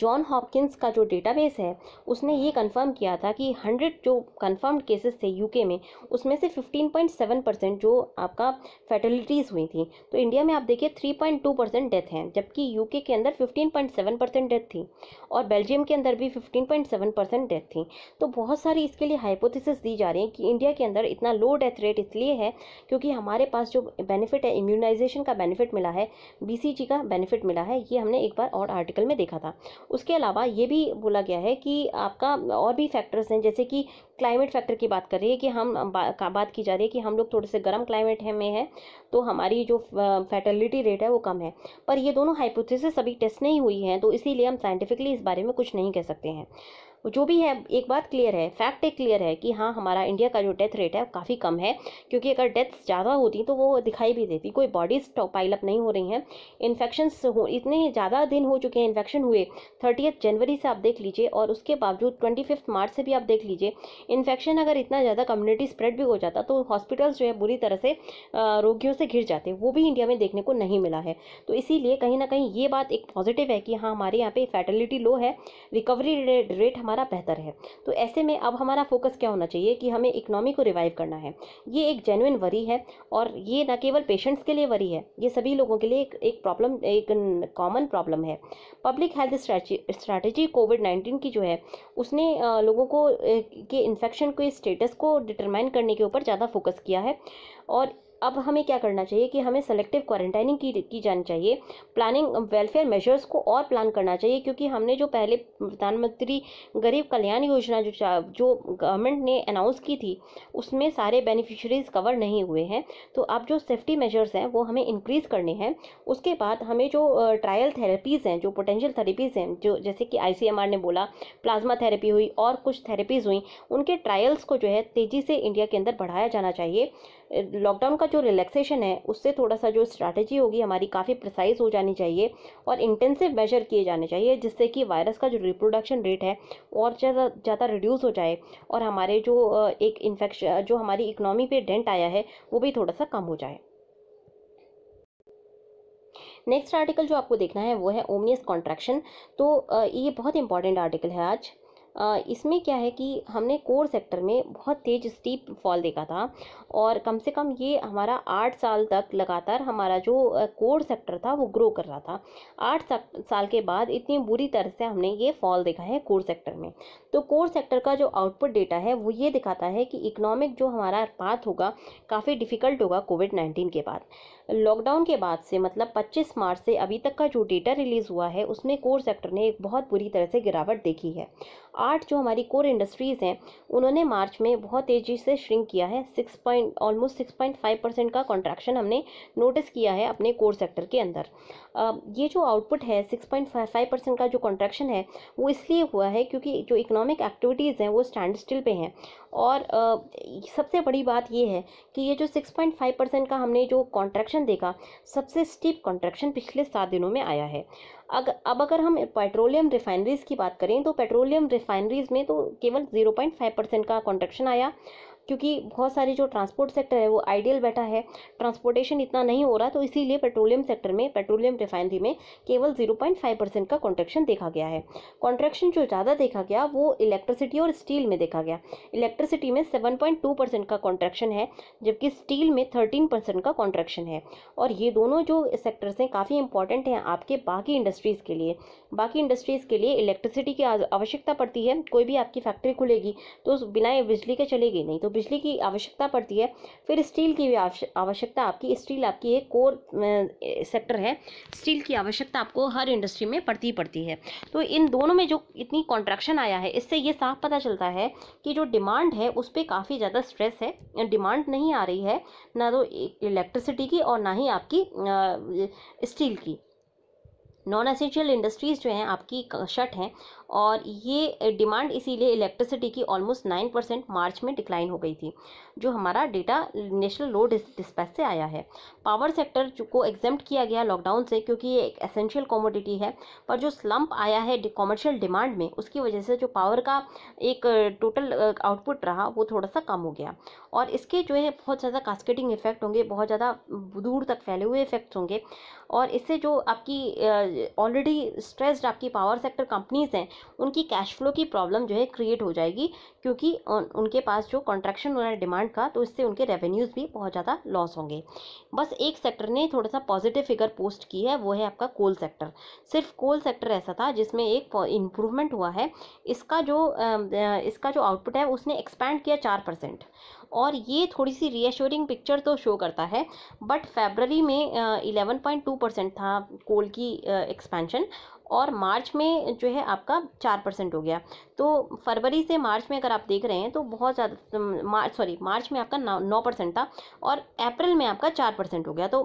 जॉन हॉपकिंस का जो डेटाबेस है उसने ये कंफर्म किया था कि हंड्रेड जो कंफर्म्ड केसेस थे यूके में उसमें से 15.7 परसेंट जो आपका फैटलिटीज़ हुई थी तो इंडिया में आप देखिए 3.2 परसेंट डेथ हैं जबकि यूके के अंदर 15.7 परसेंट डेथ थी और बेल्जियम के अंदर भी 15.7 परसेंट डेथ थी तो बहुत सारी इसके लिए हाइपोथेसिस दी जा रही है कि इंडिया के अंदर इतना लो डेथ रेट इसलिए है क्योंकि हमारे पास जो बेनिफिट है इम्यूनाइजेशन का बेनिफिट मिला है बी का बेनिफिट मिला है ये हमने एक बार और आर्टिकल में देखा था उसके अलावा ये भी बोला गया है कि आपका और भी फैक्टर्स हैं जैसे कि क्लाइमेट फैक्टर की बात कर रही है कि हम बा, बात की जा रही है कि हम लोग थोड़े से गर्म क्लाइमेट है में है तो हमारी जो फैटलिटी रेट है वो कम है पर ये दोनों हाइपोथेसिस अभी टेस्ट नहीं हुई हैं तो इसीलिए हम साइंटिफिकली इस बारे में कुछ नहीं कह सकते हैं जो भी है एक बात क्लियर है फैक्ट एक क्लियर है कि हाँ हमारा इंडिया का जो डेथ रेट है काफ़ी कम है क्योंकि अगर डेथ्स ज़्यादा होती तो वो दिखाई भी देती कोई बॉडीज पाइलअप नहीं हो रही हैं इन्फेक्शन हो इतने ज़्यादा दिन हो चुके हैं इन्फेक्शन हुए थर्टीथ जनवरी से आप देख लीजिए और उसके बावजूद ट्वेंटी फिफ्थ मार्च से भी आप देख लीजिए इन्फेक्शन अगर इतना ज़्यादा कम्युनिटी स्प्रेड भी हो जाता तो हॉस्पिटल्स जो है बुरी तरह से रोगियों से घिर जाते वो भी इंडिया में देखने को नहीं मिला है तो इसीलिए कहीं ना कहीं ये बात एक पॉजिटिव है कि हाँ हमारे यहाँ पे फैटलिटी लो है रिकवरी रेट हमारे हमारा बेहतर है तो ऐसे में अब हमारा फोकस क्या होना चाहिए कि हमें इकनॉमी को रिवाइव करना है ये एक जेन्यन वरी है और ये न केवल पेशेंट्स के लिए वरी है ये सभी लोगों के लिए एक एक प्रॉब्लम एक कॉमन प्रॉब्लम है public health strategy Covid nineteen की जो है उसने लोगों को के इन्फेक्शन के स्टेटस को डिटरमाइन करने के ऊपर ज़्यादा फोकस किया है और अब हमें क्या करना चाहिए कि हमें सेलेक्टिव क्वारंटाइनिंग की की जानी चाहिए प्लानिंग वेलफेयर मेजर्स को और प्लान करना चाहिए क्योंकि हमने जो पहले प्रधानमंत्री गरीब कल्याण योजना जो जो गवर्नमेंट ने अनाउंस की थी उसमें सारे बेनिफिशरीज कवर नहीं हुए हैं तो अब जो सेफ्टी मेजर्स हैं वो हमें इंक्रीज़ करने हैं उसके बाद हमें जो ट्रायल थेरेपीज़ हैं जो पोटेंशियल थेरेपीज़ हैं जो जैसे कि आई ने बोला प्लाज्मा थेरेपी हुई और कुछ थेरेपीज़ हुई उनके ट्रायल्स को जो है तेज़ी से इंडिया के अंदर बढ़ाया जाना चाहिए लॉकडाउन का जो रिलैक्सेशन है उससे थोड़ा सा जो स्ट्रैटेजी होगी हमारी काफ़ी प्रिसाइज हो जानी चाहिए और इंटेंसिव मेजर किए जाने चाहिए जिससे कि वायरस का जो रिप्रोडक्शन रेट है और ज़्यादा ज़्यादा रिड्यूस हो जाए और हमारे जो एक इन्फेक्शन जो हमारी इकनॉमी पर डेंट आया है वो भी थोड़ा सा कम हो जाए नेक्स्ट आर्टिकल जो आपको देखना है वो है ओमनियस कॉन्ट्रैक्शन तो ये बहुत इंपॉर्टेंट आर्टिकल है आज इसमें क्या है कि हमने कोर सेक्टर में बहुत तेज स्टीप फॉल देखा था और कम से कम ये हमारा आठ साल तक लगातार हमारा जो कोर सेक्टर था वो ग्रो कर रहा था आठ साल के बाद इतनी बुरी तरह से हमने ये फॉल देखा है कोर सेक्टर में तो कोर सेक्टर का जो आउटपुट डेटा है वो ये दिखाता है कि इकोनॉमिक जो हमारा पाथ होगा काफ़ी डिफ़िकल्ट होगा कोविड नाइन्टीन के बाद लॉकडाउन के बाद से मतलब 25 मार्च से अभी तक का जो डेटा रिलीज़ हुआ है उसमें कोर सेक्टर ने एक बहुत बुरी तरह से गिरावट देखी है आठ जो हमारी कोर इंडस्ट्रीज़ हैं उन्होंने मार्च में बहुत तेज़ी से श्रिंक किया है six point almost six point five percent का कॉन्ट्रैक्शन हमने नोटिस किया है अपने कोर सेक्टर के अंदर ये जो आउटपुट है सिक्स पॉइंट फाइव परसेंट का जो कॉन्ट्रैक्शन है वो इसलिए हुआ है क्योंकि जो इकोनॉमिक एक्टिविटीज़ हैं वो स्टैंड स्टिल पे हैं और सबसे बड़ी बात ये है कि ये जो सिक्स पॉइंट फाइव परसेंट का हमने जो कॉन्ट्रैक्शन कंट्रैक्शन देखा सबसे स्टीप कंट्रैक्शन पिछले सात दिनों में आया है अग, अब अगर हम पेट्रोलियम रिफाइनरीज़ की बात करें तो पेट्रोलियम रिफाइनरीज़ में तो केवल फाइव परसेंट का कॉन्ट्रैक्शन आया क्योंकि बहुत सारे जो ट्रांसपोर्ट सेक्टर है वो आइडियल बैठा है ट्रांसपोर्टेशन इतना नहीं हो रहा तो इसीलिए पेट्रोलियम सेक्टर में पेट्रोलियम रिफाइनरी में केवल जीरो पॉइंट फाइव परसेंट का कॉन्ट्रेक्शन देखा गया है कॉन्ट्रेक्शन जो ज़्यादा देखा गया वो इलेक्ट्रिसिटी और स्टील में देखा गया इलेक्ट्रिसिटी में सेवन पॉइंट टू परसेंट का कॉन्ट्रेक्शन है जबकि स्टील में थर्टीन परसेंट का कॉन्ट्रेक्शन है और ये दोनों जो सेक्टर्स हैं काफ़ी इंपॉर्टेंट हैं आपके बाकी इंडस्ट्रीज़ के लिए बाकी इंडस्ट्रीज़ के लिए इलेक्ट्रिसिटी की आवश्यकता पड़ती है कोई भी आपकी फैक्ट्री खुलेगी तो बिना बिजली के चलेगी नहीं तो बिजली की आवश्यकता पड़ती है फिर स्टील की भी आवश्यकता आपकी स्टील आपकी एक कोर सेक्टर है स्टील की आवश्यकता आपको हर इंडस्ट्री में पड़ती ही पड़ती है तो इन दोनों में जो इतनी कॉन्ट्रैक्शन आया है इससे ये साफ पता चलता है कि जो डिमांड है उस पर काफ़ी ज़्यादा स्ट्रेस है डिमांड नहीं आ रही है ना तो इलेक्ट्रिसिटी की और ना ही आपकी स्टील की नॉन एसेंशियल इंडस्ट्रीज़ जो हैं आपकी शट हैं और ये डिमांड इसीलिए इलेक्ट्रिसिटी की ऑलमोस्ट नाइन परसेंट मार्च में डिक्लाइन हो गई थी जो हमारा डेटा नेशनल लोड डिस्पैच से आया है पावर सेक्टर को एग्जाम्प्ट किया गया लॉकडाउन से क्योंकि ये एक एसेंशियल कॉमोडिटी है पर जो स्लम्प आया है कॉमर्शियल डिमांड में उसकी वजह से जो पावर का एक टोटल आउटपुट रहा वो थोड़ा सा कम हो गया और इसके जो है बहुत ज़्यादा कास्केटिंग इफेक्ट होंगे बहुत ज़्यादा दूर तक फैले हुए इफेक्ट्स होंगे और इससे जो आपकी ऑलरेडी स्ट्रेस्ड आपकी पावर सेक्टर कंपनीज़ हैं उनकी कैश फ्लो की प्रॉब्लम जो है क्रिएट हो जाएगी क्योंकि उनके पास जो कॉन्ट्रैक्शन हो रहा है डिमांड का तो इससे उनके रेवेन्यूज़ भी बहुत ज़्यादा लॉस होंगे बस एक सेक्टर ने थोड़ा सा पॉजिटिव फिगर पोस्ट की है वो है आपका कोल सेक्टर सिर्फ कोल सेक्टर ऐसा था जिसमें एक इम्प्रूवमेंट हुआ है इसका जो इसका जो आउटपुट है उसने एक्सपैंड किया चार परसेंट और ये थोड़ी सी रीएश्योरिंग पिक्चर तो शो करता है बट फेबररी में इलेवन पॉइंट टू परसेंट था कोल की एक्सपेंशन और मार्च में जो है आपका चार परसेंट हो गया तो फरवरी से मार्च में अगर आप देख रहे हैं तो बहुत ज़्यादा तो मार्च सॉरी मार्च में आपका नौ परसेंट था और अप्रैल में आपका चार परसेंट हो गया तो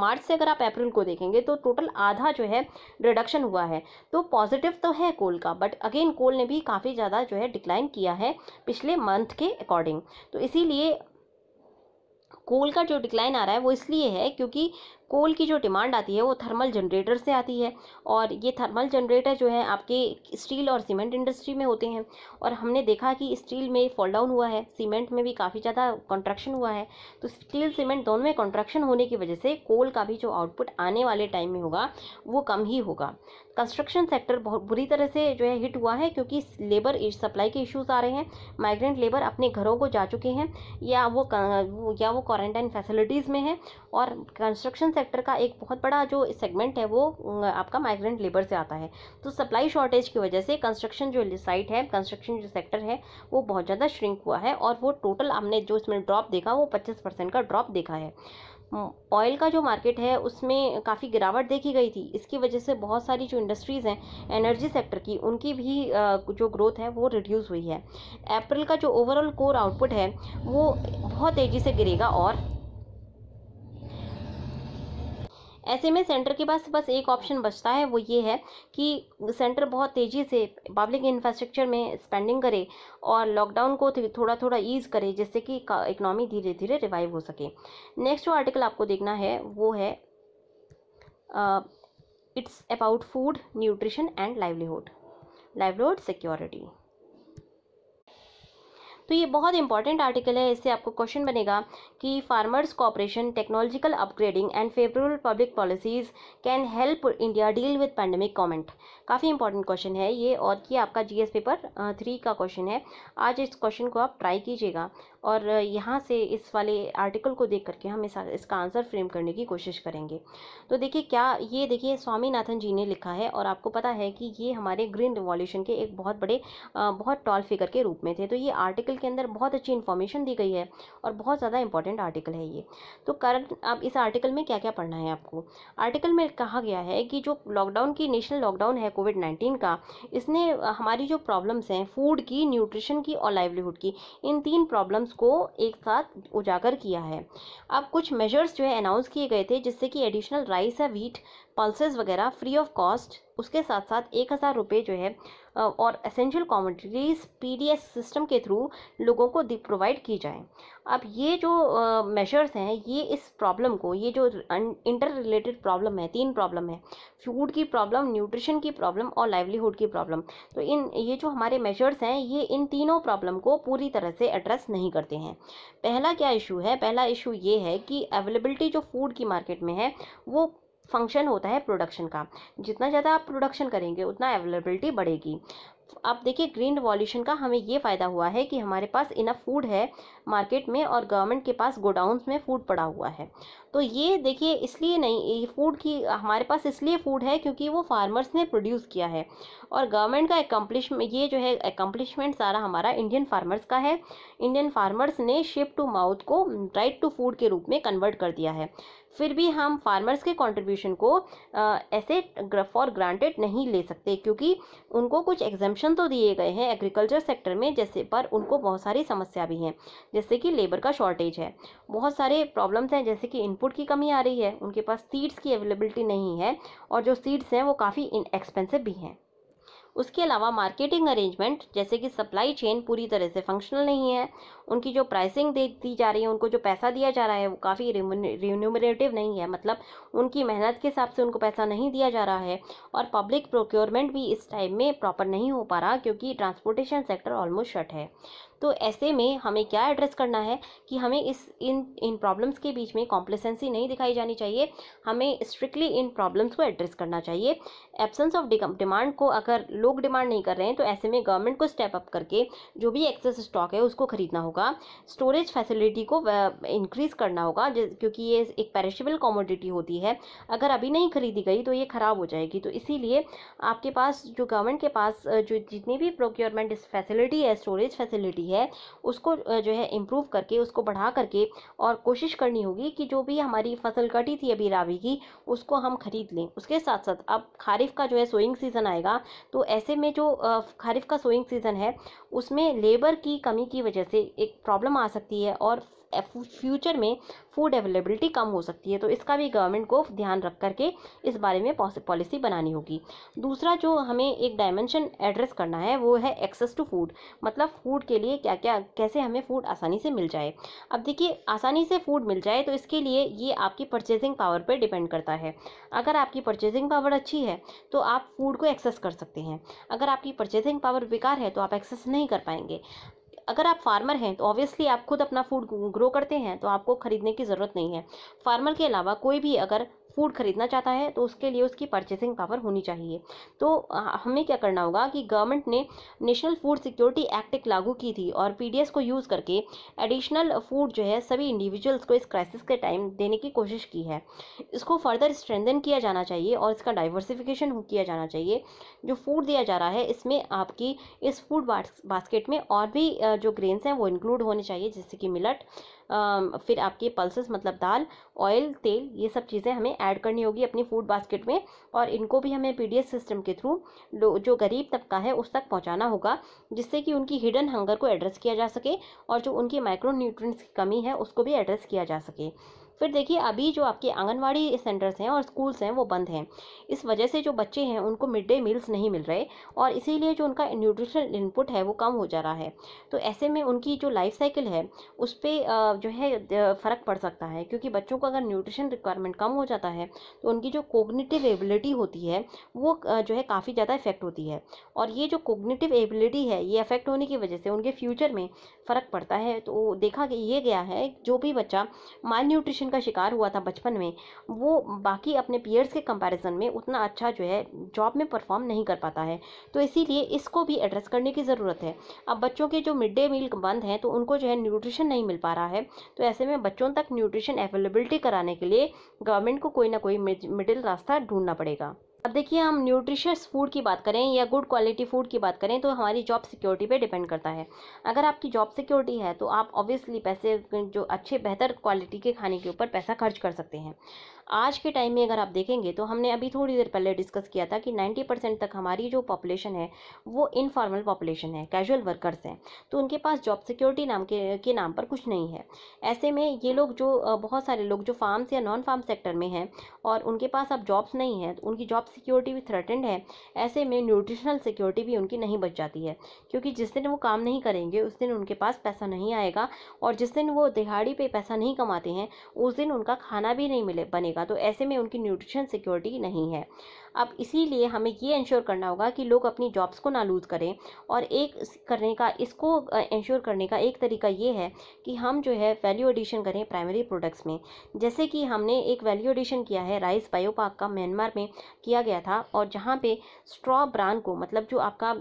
मार्च से अगर आप अप्रैल को देखेंगे तो टोटल आधा जो है रिडक्शन हुआ है तो पॉजिटिव तो है कोल का बट अगेन कोल ने भी काफ़ी ज़्यादा जो है डिक्लाइन किया है पिछले मंथ के अकॉर्डिंग तो इसीलिए कोल का जो डिक्लाइन आ रहा है वो इसलिए है क्योंकि कोल की जो डिमांड आती है वो थर्मल जनरेटर से आती है और ये थर्मल जनरेटर जो है आपके स्टील और सीमेंट इंडस्ट्री में होते हैं और हमने देखा कि स्टील में फॉल डाउन हुआ है सीमेंट में भी काफ़ी ज़्यादा कॉन्ट्रैक्शन हुआ है तो स्टील सीमेंट दोनों में कॉन्ट्रैक्शन होने की वजह से कोल का भी जो आउटपुट आने वाले टाइम में होगा वो कम ही होगा कंस्ट्रक्शन सेक्टर बहुत बुरी तरह से जो है हिट हुआ है क्योंकि लेबर सप्लाई के इश्यूज आ रहे हैं माइग्रेंट लेबर अपने घरों को जा चुके हैं या वो या वो क्वारंटाइन फैसिलिटीज़ में है और कंस्ट्रक्शन सेक्टर का एक बहुत बड़ा जो सेगमेंट है वो आपका माइग्रेंट लेबर से आता है तो सप्लाई शॉर्टेज की वजह से कंस्ट्रक्शन जो साइट है कंस्ट्रक्शन जो सेक्टर है वो बहुत ज़्यादा श्रिंक हुआ है और वो टोटल हमने जो इसमें ड्रॉप देखा वो पच्चीस परसेंट का ड्रॉप देखा है हाँ। ऑयल का जो मार्केट है उसमें काफ़ी गिरावट देखी गई थी इसकी वजह से बहुत सारी जो इंडस्ट्रीज़ हैं एनर्जी सेक्टर की उनकी भी जो ग्रोथ है वो रिड्यूस हुई है अप्रैल का जो ओवरऑल कोर आउटपुट है वो बहुत तेज़ी से गिरेगा और ऐसे में सेंटर के पास बस एक ऑप्शन बचता है वो ये है कि सेंटर बहुत तेज़ी से पब्लिक इंफ्रास्ट्रक्चर में स्पेंडिंग करे और लॉकडाउन को थोड़ा थोड़ा ईज़ करे जिससे कि इकनॉमी धीरे धीरे रिवाइव हो सके नेक्स्ट जो आर्टिकल आपको देखना है वो है it's about food nutrition and livelihood livelihood security तो ये बहुत इंपॉर्टेंट आर्टिकल है इससे आपको क्वेश्चन बनेगा कि farmers cooperation technological upgrading and favourable public policies can help India deal with pandemic comment काफ़ी इंपॉर्टेंट क्वेश्चन है ये और ये आपका जी पेपर थ्री का क्वेश्चन है आज इस क्वेश्चन को आप ट्राई कीजिएगा और यहाँ से इस वाले आर्टिकल को देख करके हम इसका आंसर फ्रेम करने की कोशिश करेंगे तो देखिए क्या ये देखिए स्वामीनाथन जी ने लिखा है और आपको पता है कि ये हमारे ग्रीन रिवॉल्यूशन के एक बहुत बड़े बहुत टॉल फिगर के रूप में थे तो ये आर्टिकल के अंदर बहुत अच्छी इन्फॉर्मेशन दी गई है और बहुत ज़्यादा इंपॉर्टेंट आर्टिकल है ये तो करंट अब इस आर्टिकल में क्या क्या पढ़ना है आपको आर्टिकल में कहा गया है कि जो लॉकडाउन की नेशनल लॉकडाउन है कोविड नाइन्टीन का इसने हमारी जो प्रॉब्लम्स हैं फूड की न्यूट्रिशन की और लाइवलीहुड की इन तीन प्रॉब्लम्स को एक साथ उजागर किया है अब कुछ मेजर्स जो है अनाउंस किए गए थे जिससे कि एडिशनल राइस या वीट पल्सेस वगैरह फ्री ऑफ कॉस्ट उसके साथ साथ एक हज़ार रुपये जो है और एसेंशियल कॉमेंट्रीज पीडीएस सिस्टम के थ्रू लोगों को प्रोवाइड की जाए अब ये जो मेजर्स हैं ये इस प्रॉब्लम को ये जो इंटर रिलेटेड प्रॉब्लम है तीन प्रॉब्लम है फूड की प्रॉब्लम न्यूट्रिशन की प्रॉब्लम और लाइवलीहुड की प्रॉब्लम तो इन ये जो हमारे मेजर्स हैं ये इन तीनों प्रॉब्लम को पूरी तरह से एड्रेस नहीं करते हैं पहला क्या इशू है पहला इशू ये है कि अवेलेबिलिटी जो फूड की मार्केट में है वो फंक्शन होता है प्रोडक्शन का जितना ज़्यादा आप प्रोडक्शन करेंगे उतना अवेलेबिलिटी बढ़ेगी आप देखिए ग्रीन रिवॉल्यूशन का हमें ये फ़ायदा हुआ है कि हमारे पास इनफ फूड है मार्केट में और गवर्नमेंट के पास गोडाउन में फूड पड़ा हुआ है तो ये देखिए इसलिए नहीं ये फूड की हमारे पास इसलिए फूड है क्योंकि वो फार्मर्स ने प्रोड्यूस किया है और गवर्नमेंट का एकम्प्लिश ये जो है एकम्प्लिशमेंट सारा हमारा इंडियन फार्मर्स का है इंडियन फार्मर्स ने शिप टू माउथ को राइट टू फूड के रूप में कन्वर्ट कर दिया है फिर भी हम फार्मर्स के कंट्रीब्यूशन को ऐसे फॉर ग्रांटेड नहीं ले सकते क्योंकि उनको कुछ एग्जम्पन तो दिए गए हैं एग्रीकल्चर सेक्टर में जैसे पर उनको बहुत सारी समस्या भी हैं जैसे कि लेबर का शॉर्टेज है बहुत सारे प्रॉब्लम्स हैं जैसे कि इनपुट की कमी आ रही है उनके पास सीड्स की अवेलेबिलिटी नहीं है और जो सीड्स हैं वो काफ़ी एक्सपेंसिव भी हैं उसके अलावा मार्केटिंग अरेंजमेंट जैसे कि सप्लाई चेन पूरी तरह से फंक्शनल नहीं है उनकी जो प्राइसिंग दे दी जा रही है उनको जो पैसा दिया जा रहा है वो काफ़ी रिन्यूमरेटिव नहीं है मतलब उनकी मेहनत के हिसाब से उनको पैसा नहीं दिया जा रहा है और पब्लिक प्रोक्योरमेंट भी इस टाइम में प्रॉपर नहीं हो पा रहा क्योंकि ट्रांसपोर्टेशन सेक्टर ऑलमोस्ट शट है तो ऐसे में हमें क्या एड्रेस करना है कि हमें इस इन इन प्रॉब्लम्स के बीच में कॉम्प्लेसेंसी नहीं दिखाई जानी चाहिए हमें स्ट्रिक्टली इन प्रॉब्लम्स को एड्रेस करना चाहिए एब्सेंस ऑफ डिमांड को अगर लोग डिमांड नहीं कर रहे हैं तो ऐसे में गवर्नमेंट को स्टेप अप करके जो भी एक्सेस स्टॉक है उसको खरीदना होगा स्टोरेज फैसिलिटी को इंक्रीज़ करना होगा क्योंकि ये एक पेरिशेबल कॉमोडिटी होती है अगर अभी नहीं खरीदी गई तो ये ख़राब हो जाएगी तो इसीलिए आपके पास जो गवर्नमेंट के पास जो जितनी भी प्रोक्योरमेंट फैसिलिटी है स्टोरेज फैसिलिटी होती है उसको जो है इम्प्रूव करके उसको बढ़ा करके और कोशिश करनी होगी कि जो भी हमारी फसल कटी थी अभी रावी की उसको हम ख़रीद लें उसके साथ साथ अब खारिफ का जो है सोइंग सीज़न आएगा तो ऐसे में जो खारिफ का सोइंग सीज़न है उसमें लेबर की कमी की वजह से एक प्रॉब्लम आ सकती है और फ्यूचर में फूड अवेलेबिलिटी कम हो सकती है तो इसका भी गवर्नमेंट को ध्यान रख करके इस बारे में पॉलिसी बनानी होगी दूसरा जो हमें एक डायमेंशन एड्रेस करना है वो है एक्सेस टू फूड मतलब फूड के लिए क्या क्या कैसे हमें फूड आसानी से मिल जाए अब देखिए आसानी से फूड मिल जाए तो इसके लिए ये आपकी परचेजिंग पावर पर डिपेंड करता है अगर आपकी परचेजिंग पावर अच्छी है तो आप फूड को एक्सेस कर सकते हैं अगर आपकी परचेजिंग पावर बेकार है तो आप एक्सेस नहीं कर पाएंगे अगर आप फार्मर हैं तो ऑब्वियसली आप खुद अपना फूड ग्रो करते हैं तो आपको खरीदने की ज़रूरत नहीं है फार्मर के अलावा कोई भी अगर फूड खरीदना चाहता है तो उसके लिए उसकी परचेसिंग पावर होनी चाहिए तो हमें क्या करना होगा कि गवर्नमेंट ने नेशनल फूड सिक्योरिटी एक्ट एक लागू की थी और पीडीएस को यूज़ करके एडिशनल फूड जो है सभी इंडिविजुअल्स को इस क्राइसिस के टाइम देने की कोशिश की है इसको फर्दर स्ट्रेंथन किया जाना चाहिए और इसका डाइवर्सिफिकेशन किया जाना चाहिए जो फूड दिया जा रहा है इसमें आपकी इस फूड बास्केट में और भी जो ग्रेन्स हैं वो इंक्लूड होने चाहिए जैसे कि मिलट फिर आपके पल्सेस मतलब दाल ऑयल तेल ये सब चीज़ें हमें ऐड करनी होगी अपनी फूड बास्केट में और इनको भी हमें पी सिस्टम के थ्रू जो गरीब तबका है उस तक पहुँचाना होगा जिससे कि उनकी हिडन हंगर को एड्रेस किया जा सके और जो उनकी माइक्रो न्यूट्रिएंट्स की कमी है उसको भी एड्रेस किया जा सके फिर देखिए अभी जो आपके आंगनवाड़ी सेंटर्स हैं और स्कूल्स हैं वो बंद हैं इस वजह से जो बच्चे हैं उनको मिड डे मील्स नहीं मिल रहे और इसीलिए जो उनका न्यूट्रिशनल इनपुट है वो कम हो जा रहा है तो ऐसे में उनकी जो लाइफ साइकिल है उस पर जो है फ़र्क पड़ सकता है क्योंकि बच्चों को अगर न्यूट्रिशन रिक्वायरमेंट कम हो जाता है तो उनकी जो कोग्नेटिव एबिलिटी होती है वो जो है काफ़ी ज़्यादा इफेक्ट होती है और ये जो कोग्नेटिव एबिलिटी है ये अफेक्ट होने की वजह से उनके फ्यूचर में फ़र्क पड़ता है तो देखा ये गया है जो भी बच्चा माल न्यूट्रिशन डिप्रेशन का शिकार हुआ था बचपन में वो बाकी अपने पीयर्स के कंपैरिजन में उतना अच्छा जो है जॉब में परफॉर्म नहीं कर पाता है तो इसीलिए इसको भी एड्रेस करने की ज़रूरत है अब बच्चों के जो मिड डे मील बंद हैं तो उनको जो है न्यूट्रिशन नहीं मिल पा रहा है तो ऐसे में बच्चों तक न्यूट्रिशन अवेलेबिलिटी कराने के लिए गवर्नमेंट को कोई ना कोई मिडिल रास्ता ढूंढना पड़ेगा अब देखिए हम न्यूट्रिशियस फूड की बात करें या गुड क्वालिटी फूड की बात करें तो हमारी जॉब सिक्योरिटी पे डिपेंड करता है अगर आपकी जॉब सिक्योरिटी है तो आप ऑब्वियसली पैसे जो अच्छे बेहतर क्वालिटी के खाने के ऊपर पैसा खर्च कर सकते हैं आज के टाइम में अगर आप देखेंगे तो हमने अभी थोड़ी देर पहले डिस्कस किया था कि 90 परसेंट तक हमारी जो पॉपुलेशन है वो इनफॉर्मल पॉपुलेशन है कैजुअल वर्कर्स हैं तो उनके पास जॉब सिक्योरिटी नाम के के नाम पर कुछ नहीं है ऐसे में ये लोग जो बहुत सारे लोग जो फार्म्स या नॉन फार्म सेक्टर में हैं और उनके पास अब जॉब्स नहीं हैं तो उनकी जॉब सिक्योरिटी भी थ्रेटेंड है ऐसे में न्यूट्रिशनल सिक्योरिटी भी उनकी नहीं बच जाती है क्योंकि जिस दिन वो काम नहीं करेंगे उस दिन उनके पास पैसा नहीं आएगा और जिस दिन वो दिहाड़ी पर पैसा नहीं कमाते हैं उस दिन उनका खाना भी नहीं मिले बनेगा रहेगा तो ऐसे में उनकी न्यूट्रिशन सिक्योरिटी नहीं है अब इसीलिए हमें ये इंश्योर करना होगा कि लोग अपनी जॉब्स को ना लूज़ करें और एक करने का इसको इंश्योर करने का एक तरीका ये है कि हम जो है वैल्यू एडिशन करें प्राइमरी प्रोडक्ट्स में जैसे कि हमने एक वैल्यू एडिशन किया है राइस बायो पार्क का म्यांमार में किया गया था और जहाँ पर स्ट्रॉ ब्रांड को मतलब जो आपका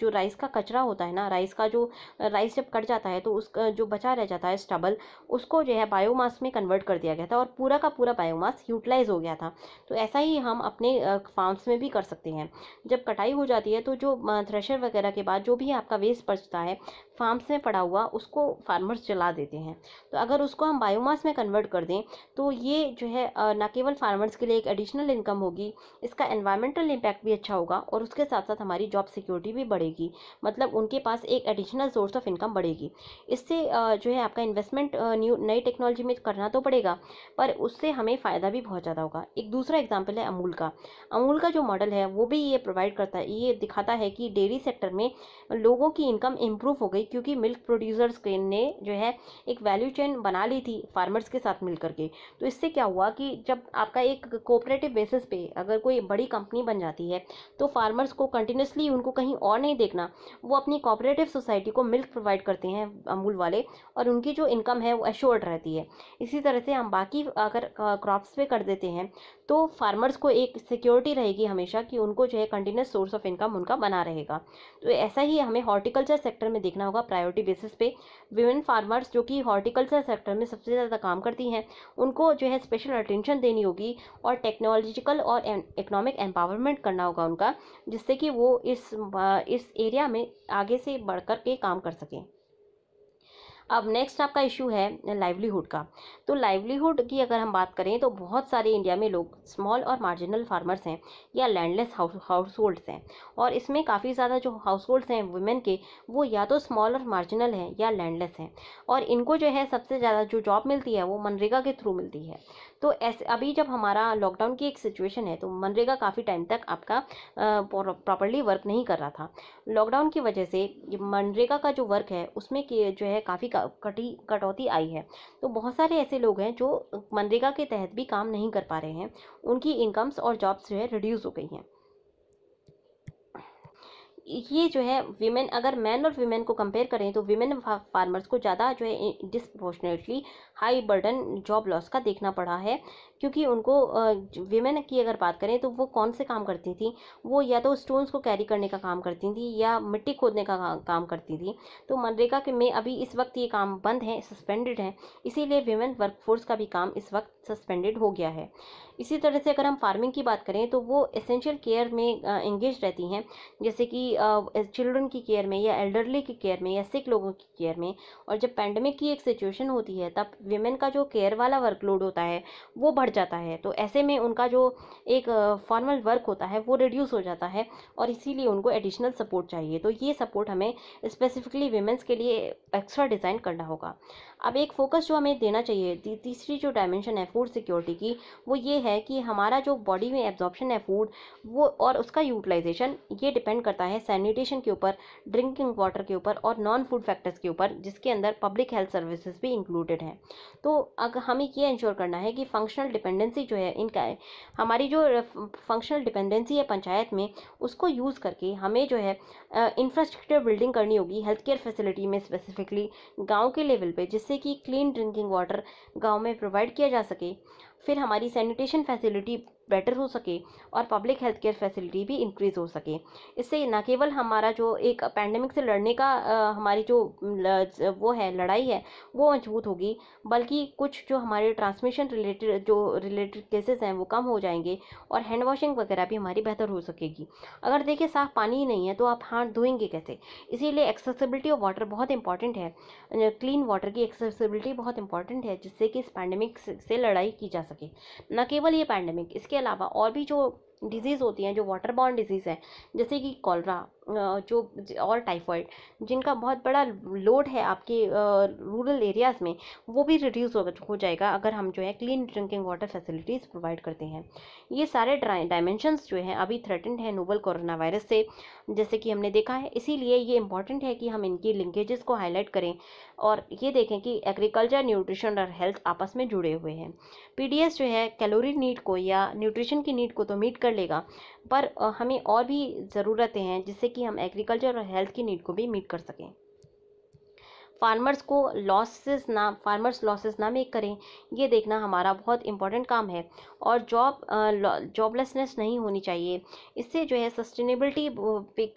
जो राइस का कचरा होता है ना राइस का जो राइस जब कट जाता है तो उसका जो बचा रह जाता है स्टबल उसको जो है बायोमास में कन्वर्ट कर दिया गया था और पूरा का पूरा बायोमास यूटिलाइज हो गया था तो ऐसा ही हम अपने फार्म्स में भी कर सकते हैं जब कटाई हो जाती है तो जो थ्रेशर वगैरह के बाद जो भी आपका वेस्ट बचता है फार्म्स में पड़ा हुआ उसको फार्मर्स जला देते हैं तो अगर उसको हम बायोमास में कन्वर्ट कर दें तो ये जो है ना केवल फार्मर्स के लिए एक एडिशनल इनकम होगी इसका एनवायरमेंटल इम्पैक्ट भी अच्छा होगा और उसके साथ साथ हमारी जॉब सिक्योरिटी भी बढ़ेगी मतलब उनके पास एक एडिशनल सोर्स ऑफ इनकम बढ़ेगी इससे जो है आपका इन्वेस्टमेंट न्यू नई टेक्नोलॉजी में करना तो पड़ेगा पर उससे हमें फ़ायदा भी बहुत ज़्यादा होगा एक दूसरा एग्जाम्पल है अमूल का अमूल का जो मॉडल है वो भी ये प्रोवाइड करता है ये दिखाता है कि डेयरी सेक्टर में लोगों की इनकम इम्प्रूव हो गई क्योंकि मिल्क प्रोड्यूसर्स ने जो है एक वैल्यू चेन बना ली थी फार्मर्स के साथ मिल करके तो इससे क्या हुआ कि जब आपका एक कोऑपरेटिव बेसिस पे अगर कोई बड़ी कंपनी बन जाती है तो फार्मर्स को कंटिन्यूसली उनको कहीं और नहीं देखना वो अपनी कोऑपरेटिव सोसाइटी को मिल्क प्रोवाइड करते हैं अमूल वाले और उनकी जो इनकम है वो एश्योर्ड रहती है इसी तरह से हम बाकी अगर क्रॉप्स पे कर देते हैं तो फार्मर्स को एक सिक्योर श्योरिटी रहेगी हमेशा कि उनको जो है कंटिन्यूस सोर्स ऑफ इनकम उनका बना रहेगा तो ऐसा ही हमें हॉर्टिकल्चर सेक्टर में देखना होगा प्रायोरिटी बेसिस पे विमेन फार्मर्स जो कि हॉर्टिकल्चर सेक्टर में सबसे ज़्यादा काम करती हैं उनको जो है स्पेशल अटेंशन देनी होगी और टेक्नोलॉजिकल और इकोनॉमिक एम्पावरमेंट करना होगा उनका जिससे कि वो इस इस एरिया में आगे से बढ़ कर के काम कर सकें अब नेक्स्ट आपका इशू है लाइवलीहुड का तो लाइवलीहुड की अगर हम बात करें तो बहुत सारे इंडिया में लोग स्मॉल और मार्जिनल फार्मर्स हैं या लैंडलेस हाउस होल्ड्स हैं और इसमें काफ़ी ज़्यादा जो हाउस होल्ड्स हैं वुमेन के वो या तो स्मॉल और मार्जिनल हैं या लैंडलेस हैं और इनको जो है सबसे ज़्यादा जो जॉब मिलती है वो मनरेगा के थ्रू मिलती है तो ऐसे अभी जब हमारा लॉकडाउन की एक सिचुएशन है तो मनरेगा काफ़ी टाइम तक आपका प्रॉपरली वर्क नहीं कर रहा था लॉकडाउन की वजह से मनरेगा का जो वर्क है उसमें जो है काफ़ी कटी कटौती आई है तो बहुत सारे ऐसे लोग हैं जो मनरेगा के तहत भी काम नहीं कर पा रहे हैं उनकी इनकम्स और जॉब्स जो है रिड्यूस हो गई हैं ये जो है वीमेन अगर मैन और वीमेन को कंपेयर करें तो वीमेन फार्मर्स को ज़्यादा जो है disproportionately high burden job loss का देखना पड़ा है क्योंकि उनको वीमेन की अगर बात करें तो वो कौन से काम करती थी वो या तो स्टोन्स को कैरी करने का काम करती थी या मिट्टी खोदने का काम करती थी तो मनरेगा के में अभी इस वक्त ये काम बंद है सस्पेंडेड है इसीलिए वीमेन वर्कफोर्स का भी काम इस वक्त सस्पेंडेड हो गया है इसी तरह से अगर हम फार्मिंग की बात करें तो वो एसेंशियल केयर में इंगेज रहती हैं जैसे कि चिल्ड्रन की केयर में या एल्डरली की केयर में या सिक लोगों की केयर में और जब पैंडमिक की एक सिचुएशन होती है तब वीमेन का जो केयर वाला वर्कलोड होता है वो बढ़ बढ़ जाता है तो ऐसे में उनका जो एक फॉर्मल वर्क होता है वो रिड्यूस हो जाता है और इसीलिए उनको एडिशनल सपोर्ट चाहिए तो ये सपोर्ट हमें स्पेसिफिकली वीमेंस के लिए एक्स्ट्रा डिज़ाइन करना होगा अब एक फोकस जो हमें देना चाहिए तीसरी जो डायमेंशन है फूड सिक्योरिटी की वो ये है कि हमारा जो बॉडी में एब्जॉर्प्शन है फूड वो और उसका यूटिलाइजेशन ये डिपेंड करता है सैनिटेशन के ऊपर ड्रिंकिंग वाटर के ऊपर और नॉन फूड फैक्टर्स के ऊपर जिसके अंदर पब्लिक हेल्थ सर्विसेज भी इंक्लूडेड हैं तो अगर हमें ये इंश्योर करना है कि फंक्शनल डिपेंडेंसी जो है इनका है हमारी जो फंक्शनल डिपेंडेंसी है पंचायत में उसको यूज़ करके हमें जो है इंफ्रास्ट्रक्चर बिल्डिंग करनी होगी हेल्थ केयर फैसिलिटी में स्पेसिफिकली गाँव के लेवल पर जिस जिससे कि क्लीन ड्रिंकिंग वाटर गाँव में प्रोवाइड किया जा सके फिर हमारी सैनिटेशन फैसिलिटी बेटर हो सके और पब्लिक हेल्थ केयर फैसिलिटी भी इंक्रीज़ हो सके इससे ना केवल हमारा जो एक पैंडमिक से लड़ने का आ, हमारी जो ल, वो है लड़ाई है वो मजबूत होगी बल्कि कुछ जो हमारे ट्रांसमिशन रिलेटेड जो रिलेटेड केसेस हैं वो कम हो जाएंगे और हैंड वॉशिंग वगैरह भी हमारी बेहतर हो सकेगी अगर देखिए साफ़ पानी ही नहीं है तो आप हाथ धोएंगे कैसे इसीलिए एक्सेसिबिलिटी ऑफ वाटर बहुत इंपॉर्टेंट है क्लीन वाटर की एक्सेसिबिलिटी बहुत इंपॉर्टेंट है जिससे कि इस पैंडमिक से लड़ाई की जा सके न केवल ये पैंडमिक इसके अलावा और भी जो डिजीज़ होती हैं जो वाटर बॉर्न डिजीज़ है जैसे कि कॉलरा जो और टाइफाइड जिनका बहुत बड़ा लोड है आपके रूरल एरियाज़ में वो भी रिड्यूस हो जाएगा अगर हम जो है clean drinking water facilities provide करते हैं ये सारे डायमेंशंस जो हैं अभी थ्रेटेंड हैं नोबल कोरोना वायरस से जैसे कि हमने देखा है इसीलिए ये इंपॉर्टेंट है कि हम इनकी लिंकेजेस को हाईलाइट करें और ये देखें कि एग्रीकल्चर न्यूट्रिशन और हेल्थ आपस में जुड़े हुए हैं पी जो है कैलोरी नीड को या न्यूट्रिशन की नीड को तो मीट कर कर लेगा पर हमें और भी ज़रूरतें हैं जिससे कि हम एग्रीकल्चर और हेल्थ की नीड को भी मीट कर सकें फार्मर्स को लॉसेस ना फार्मर्स लॉसेस ना मेक करें ये देखना हमारा बहुत इंपॉर्टेंट काम है और जॉब जॉबलेसनेस नहीं होनी चाहिए इससे जो है सस्टेनेबिलिटी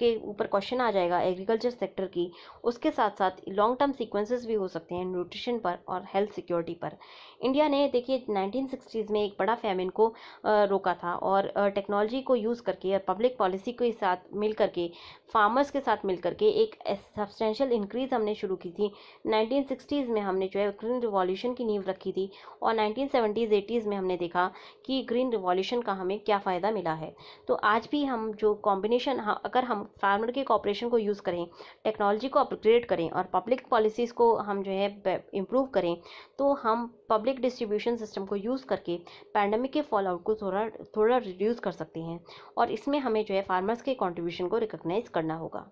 के ऊपर क्वेश्चन आ जाएगा एग्रीकल्चर सेक्टर की उसके साथ साथ लॉन्ग टर्म सीक्वेंसेस भी हो सकते हैं न्यूट्रिशन पर और हेल्थ सिक्योरिटी पर इंडिया ने देखिए नाइनटीन सिक्सटीज़ में एक बड़ा फैमिन को रोका था और टेक्नोलॉजी को यूज़ करके और पब्लिक पॉलिसी के साथ मिल करके फार्मर्स के साथ मिल करके एक सब्सटेंशियल इंक्रीज़ हमने शुरू की थी नाइनटीन सिक्सटीज़ में हमने जो है ग्रीन रिवॉल्यूशन की नींव रखी थी और नाइनटीन सेवेंटीज़ एटीज़ में हमने देखा कि ग्रीन रिवॉल्यूशन का हमें क्या फ़ायदा मिला है तो आज भी हम जो कॉम्बिनेशन अगर हम फार्मर के कॉपरेशन को यूज़ करें टेक्नोलॉजी को अपग्रेड करें और पब्लिक पॉलिसीज़ को हम जो है इम्प्रूव करें तो हम पब्लिक पब्लिक डिस्ट्रीब्यूशन सिस्टम को यूज़ करके पैंडमिक के फॉल आउट को थोड़ा थोड़ा रिड्यूस कर सकते हैं और इसमें हमें जो है फार्मर्स के कॉन्ट्रीब्यूशन को रिकोगनाइज़ करना होगा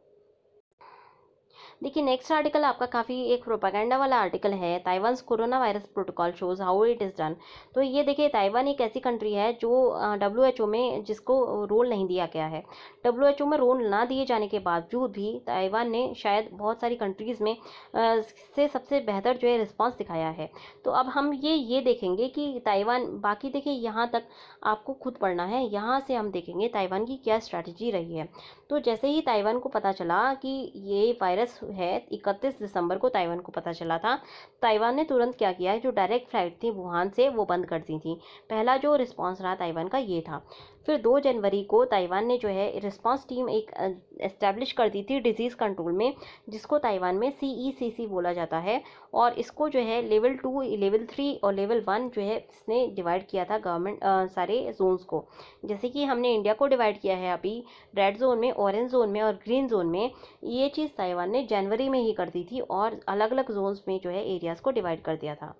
देखिए नेक्स्ट आर्टिकल आपका काफ़ी एक प्रोपागेंडा वाला आर्टिकल है Taiwan corona virus protocol shows how it is done तो ये देखिए ताइवान एक ऐसी कंट्री है जो डब्ल्यू एच ओ में जिसको रोल नहीं दिया गया है डब्ल्यू एच ओ में रोल ना दिए जाने के बावजूद भी ताइवान ने शायद बहुत सारी कंट्रीज़ में से सबसे बेहतर जो है रिस्पॉन्स दिखाया है तो अब हम ये ये देखेंगे कि ताइवान बाकी देखिए यहाँ तक आपको खुद पढ़ना है यहाँ से हम देखेंगे ताइवान की क्या स्ट्रैटेजी रही है तो जैसे ही ताइवान को पता चला कि ये वायरस है इकतीस दिसंबर को ताइवान को पता चला था ताइवान ने तुरंत क्या किया जो डायरेक्ट फ्लाइट थी वुहान से वो बंद कर दी थी पहला जो रिस्पॉन्स रहा ताइवान का ये था फिर दो जनवरी को ताइवान ने जो है रिस्पॉन्स टीम एक एस्टेब्लिश कर दी थी डिजीज़ कंट्रोल में जिसको ताइवान में सी e बोला जाता है और इसको जो है लेवल टू लेवल थ्री और लेवल वन जो है इसने डिवाइड किया था गवर्नमेंट सारे जोन्स को जैसे कि हमने इंडिया को डिवाइड किया है अभी रेड जोन में ऑरेंज जोन में और ग्रीन जोन में ये चीज़ ताइवान ने जनवरी में ही कर दी थी और अलग अलग जोन्स में जो है एरियाज़ को डिवाइड कर दिया था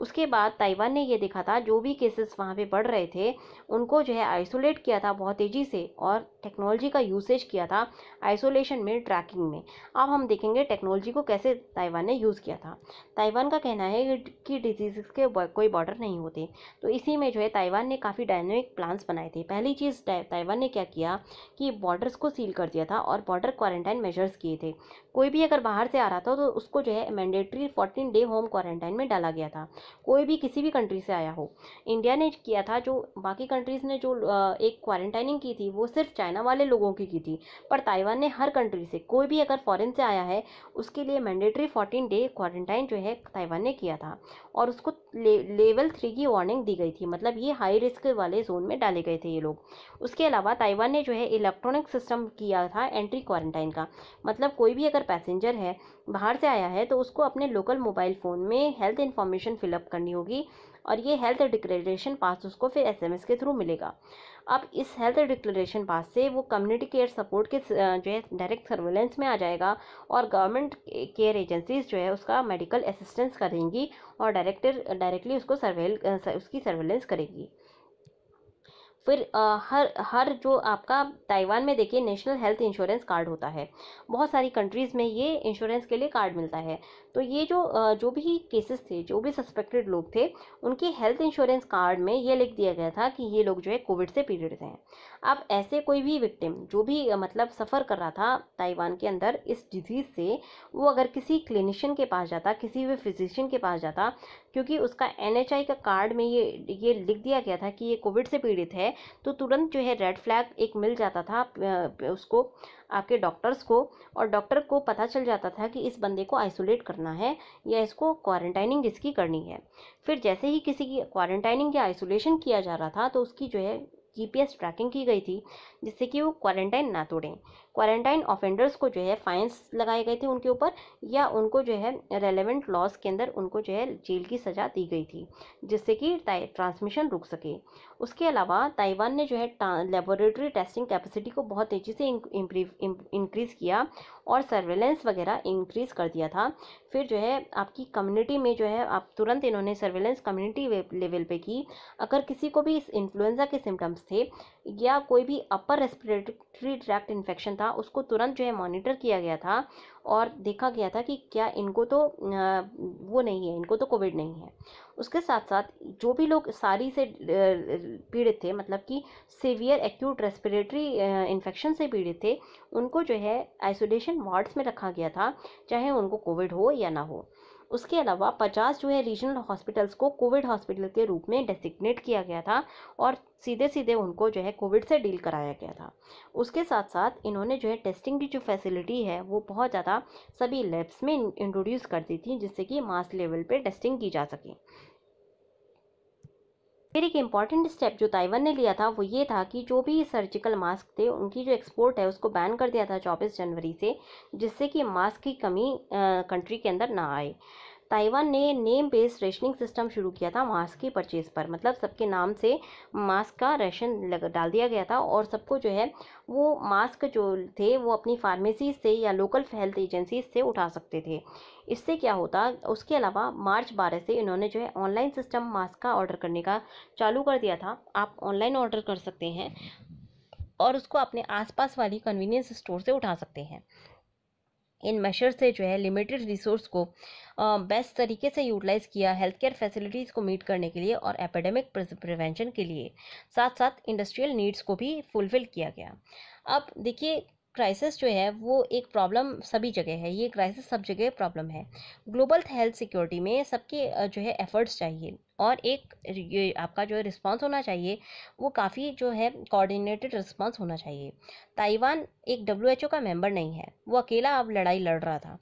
उसके बाद ताइवान ने ये देखा था जो भी केसेस वहाँ पे बढ़ रहे थे उनको जो है आइसोलेट किया था बहुत तेज़ी से और टेक्नोलॉजी का यूसेज किया था आइसोलेशन में ट्रैकिंग में अब हम देखेंगे टेक्नोलॉजी को कैसे ताइवान ने यूज़ किया था ताइवान का कहना है कि डिजीज़ के कोई बॉर्डर नहीं होते तो इसी में जो है ताइवान ने काफ़ी डायनेमिक प्लान्स बनाए थे पहली चीज़ ताइवान ने क्या किया कि बॉर्डर्स को सील कर दिया था और बॉर्डर क्वारंटाइन मेजर्स किए थे कोई भी अगर बाहर से आ रहा था तो उसको जो है mandatory fourteen day home quarantine में डाला गया था कोई भी किसी भी कंट्री से आया हो इंडिया ने किया था जो बाकी कंट्रीज़ ने जो एक क्वारंटाइनिंग की थी वो सिर्फ चाइना वाले लोगों की की थी पर ताइवान ने हर कंट्री से कोई भी अगर फ़ॉरन से आया है उसके लिए मैंडेटरी फोर्टीन डे क्वारंटाइन जो है ताइवान ने किया था और उसको ले, लेवल थ्री की वार्निंग दी गई थी मतलब ये हाई रिस्क वाले जोन में डाले गए थे ये लोग उसके अलावा ताइवान ने जो है इलेक्ट्रॉनिक सिस्टम किया था एंट्री क्वारंटाइन का मतलब कोई भी अगर पैसेंजर है बाहर से आया है तो उसको अपने लोकल मोबाइल फ़ोन में हेल्थ इन्फॉर्मेशन फिलअप करनी होगी और ये हेल्थ डिक्लेरेशन पास उसको फिर एसएमएस के थ्रू मिलेगा अब इस हेल्थ डिक्लेरेशन पास से वो कम्युनिटी केयर सपोर्ट के जो है डायरेक्ट सर्वेलेंस में आ जाएगा और गवर्नमेंट केयर एजेंसीज जो है उसका मेडिकल असिस्टेंस करेंगी और डायरेक्टर डायरेक्टली उसको सर्वेल उसकी सर्वेलेंस करेगी फिर आ, हर हर जो आपका ताइवान में देखिए नेशनल हेल्थ इंश्योरेंस कार्ड होता है बहुत सारी कंट्रीज़ में ये इंश्योरेंस के लिए कार्ड मिलता है तो ये जो जो भी केसेस थे जो भी सस्पेक्टेड लोग थे उनके हेल्थ इंश्योरेंस कार्ड में ये लिख दिया गया था कि ये लोग जो है कोविड से पीड़ित हैं अब ऐसे कोई भी विक्टिम जो भी मतलब सफ़र कर रहा था ताइवान के अंदर इस डिज़ीज़ से वो अगर किसी क्लिनिशियन के पास जाता किसी भी फिजिशियन के पास जाता क्योंकि उसका एन का कार्ड में ये ये लिख दिया गया था कि ये कोविड से पीड़ित है तो तुरंत जो है रेड फ्लैग एक मिल जाता था उसको आपके डॉक्टर्स को और डॉक्टर को पता चल जाता था कि इस बंदे को आइसोलेट करना है या इसको क्वारंटाइनिंग इसकी करनी है फिर जैसे ही किसी की क्वारंटाइनिंग या आइसोलेशन किया जा रहा था तो उसकी जो है जीपीएस ट्रैकिंग की गई थी जिससे कि वो क्वारंटाइन ना तोड़ें क्वारंटाइन ऑफेंडर्स को जो है फाइन्स लगाए गए थे उनके ऊपर या उनको जो है रेलेवेंट लॉज के अंदर उनको जो है जेल की सज़ा दी गई थी जिससे कि ट्रांसमिशन रुक सके उसके अलावा ताइवान ने जो है लेबोरेटरी टेस्टिंग कैपेसिटी को बहुत तेज़ी से इंक्रीज़ किया और सर्वेलेंस वगैरह इंक्रीज़ कर दिया था फिर जो है आपकी कम्युनिटी में जो है आप तुरंत इन्होंने सर्वेलेंस कम्युनिटी लेवल पे की अगर किसी को भी इस इन्फ्लुएंजा के सिम्टम्स थे या कोई भी अपर रेस्पिरेटरी ट्रैक्ट इन्फेक्शन था उसको तुरंत जो है मॉनिटर किया गया था और देखा गया था कि क्या इनको तो वो नहीं है इनको तो कोविड नहीं है उसके साथ साथ जो भी लोग सारी से पीड़ित थे मतलब कि सीवियर एक्यूट रेस्पिरेटरी इन्फेक्शन से पीड़ित थे उनको जो है आइसोलेशन वार्ड्स में रखा गया था चाहे उनको कोविड हो या ना हो उसके अलावा पचास जो है रीजनल हॉस्पिटल्स को कोविड हॉस्पिटल के रूप में डेसिग्नेट किया गया था और सीधे सीधे उनको जो है कोविड से डील कराया गया था उसके साथ साथ इन्होंने जो है टेस्टिंग की जो फैसिलिटी है वो बहुत ज़्यादा सभी लैब्स में इंट्रोड्यूस कर दी थी जिससे कि मास लेवल पर टेस्टिंग की जा सके फिर एक इम्पॉर्टेंट स्टेप जो ताइवान ने लिया था वो ये था कि जो भी सर्जिकल मास्क थे उनकी जो एक्सपोर्ट है उसको बैन कर दिया था चौबीस जनवरी से जिससे कि मास्क की कमी कंट्री के अंदर ना आए ताइवान ने नेम बेस्ड रेशनिंग सिस्टम शुरू किया था मास्क की परचेज पर मतलब सबके नाम से मास्क का रेशन लग डाल दिया गया था और सबको जो है वो मास्क जो थे वो अपनी फार्मेसी से या लोकल हेल्थ एजेंसी से उठा सकते थे इससे क्या होता उसके अलावा मार्च बारह से इन्होंने जो है ऑनलाइन सिस्टम मास्क का ऑर्डर करने का चालू कर दिया था आप ऑनलाइन ऑर्डर कर सकते हैं और उसको अपने आसपास वाली कन्वीनियंस स्टोर से उठा सकते हैं इन मेशर से जो है लिमिटेड रिसोर्स को बेस्ट तरीके से यूटिलाइज़ किया हेल्थ केयर फैसिलिटीज़ को मीट करने के लिए और एपेडेमिक प्रिवेंशन के लिए साथ साथ इंडस्ट्रियल नीड्स को भी फुलफ़िल किया गया अब देखिए क्राइसिस जो है वो एक प्रॉब्लम सभी जगह है ये क्राइसिस सब जगह प्रॉब्लम है ग्लोबल हेल्थ सिक्योरिटी में सबके जो है एफर्ट्स चाहिए और एक ये आपका जो रिस्पांस होना चाहिए वो काफ़ी जो है कोऑर्डिनेटेड रिस्पांस होना चाहिए ताइवान एक डब्ल्यू का मेंबर नहीं है वो अकेला अब लड़ाई लड़ रहा था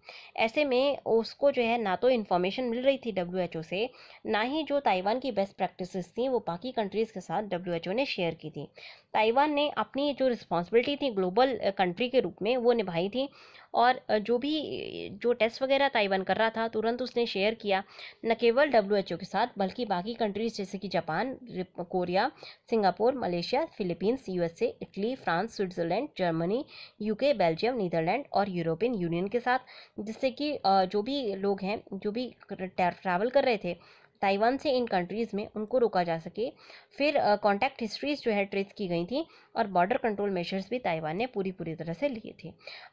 ऐसे में उसको जो है ना तो इन्फॉर्मेशन मिल रही थी डब्ल्यू से ना ही जो ताइवान की बेस्ट प्रैक्टिसेस थी वो बाकी कंट्रीज़ के साथ डब्ल्यू ने शेयर की थी ताइवान ने अपनी जो रिस्पॉन्सिबिलिटी थी ग्लोबल कंट्री के रूप में वो निभाई थी और जो भी जो टेस्ट वगैरह ताइवान कर रहा था तुरंत उसने शेयर किया न केवल डब्ल्यू के साथ बल्कि बाकी कंट्रीज जैसे कि Japan Korea Singapore Malaysia Philippines USA Italy France Switzerland Germany UK Belgium Netherland और यूरोपियन यूनियन के साथ जिससे कि जो भी लोग हैं जो भी ट्रैवल कर रहे थे ताइवान से इन कंट्रीज़ में उनको रोका जा सके फिर कॉन्टैक्ट हिस्ट्रीज जो है ट्रेस की गई थी और बॉर्डर कंट्रोल मेजर्स भी ताइवान ने पूरी पूरी तरह से लिए थे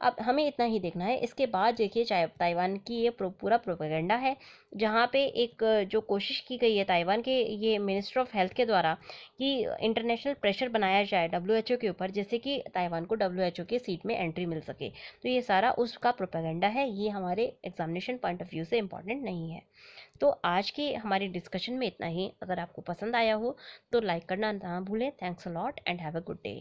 अब हमें इतना ही देखना है इसके बाद देखिए ताइवान की ये पूरा प्रोपेगेंडा है जहाँ पे एक जो कोशिश की गई है ताइवान के ये मिनिस्टर ऑफ हेल्थ के द्वारा कि इंटरनेशनल प्रेशर बनाया जाए डब्ल्यू के ऊपर जैसे कि ताइवान को डब्ल्यू के सीट में एंट्री मिल सके तो ये सारा उसका प्रोपेगेंडा है ये हमारे एग्जामिनेशन पॉइंट ऑफ व्यू से इंपॉर्टेंट नहीं है तो आज के हमारे डिस्कशन में इतना ही अगर आपको पसंद आया हो तो लाइक करना ना भूलें thanks a lot and have a good day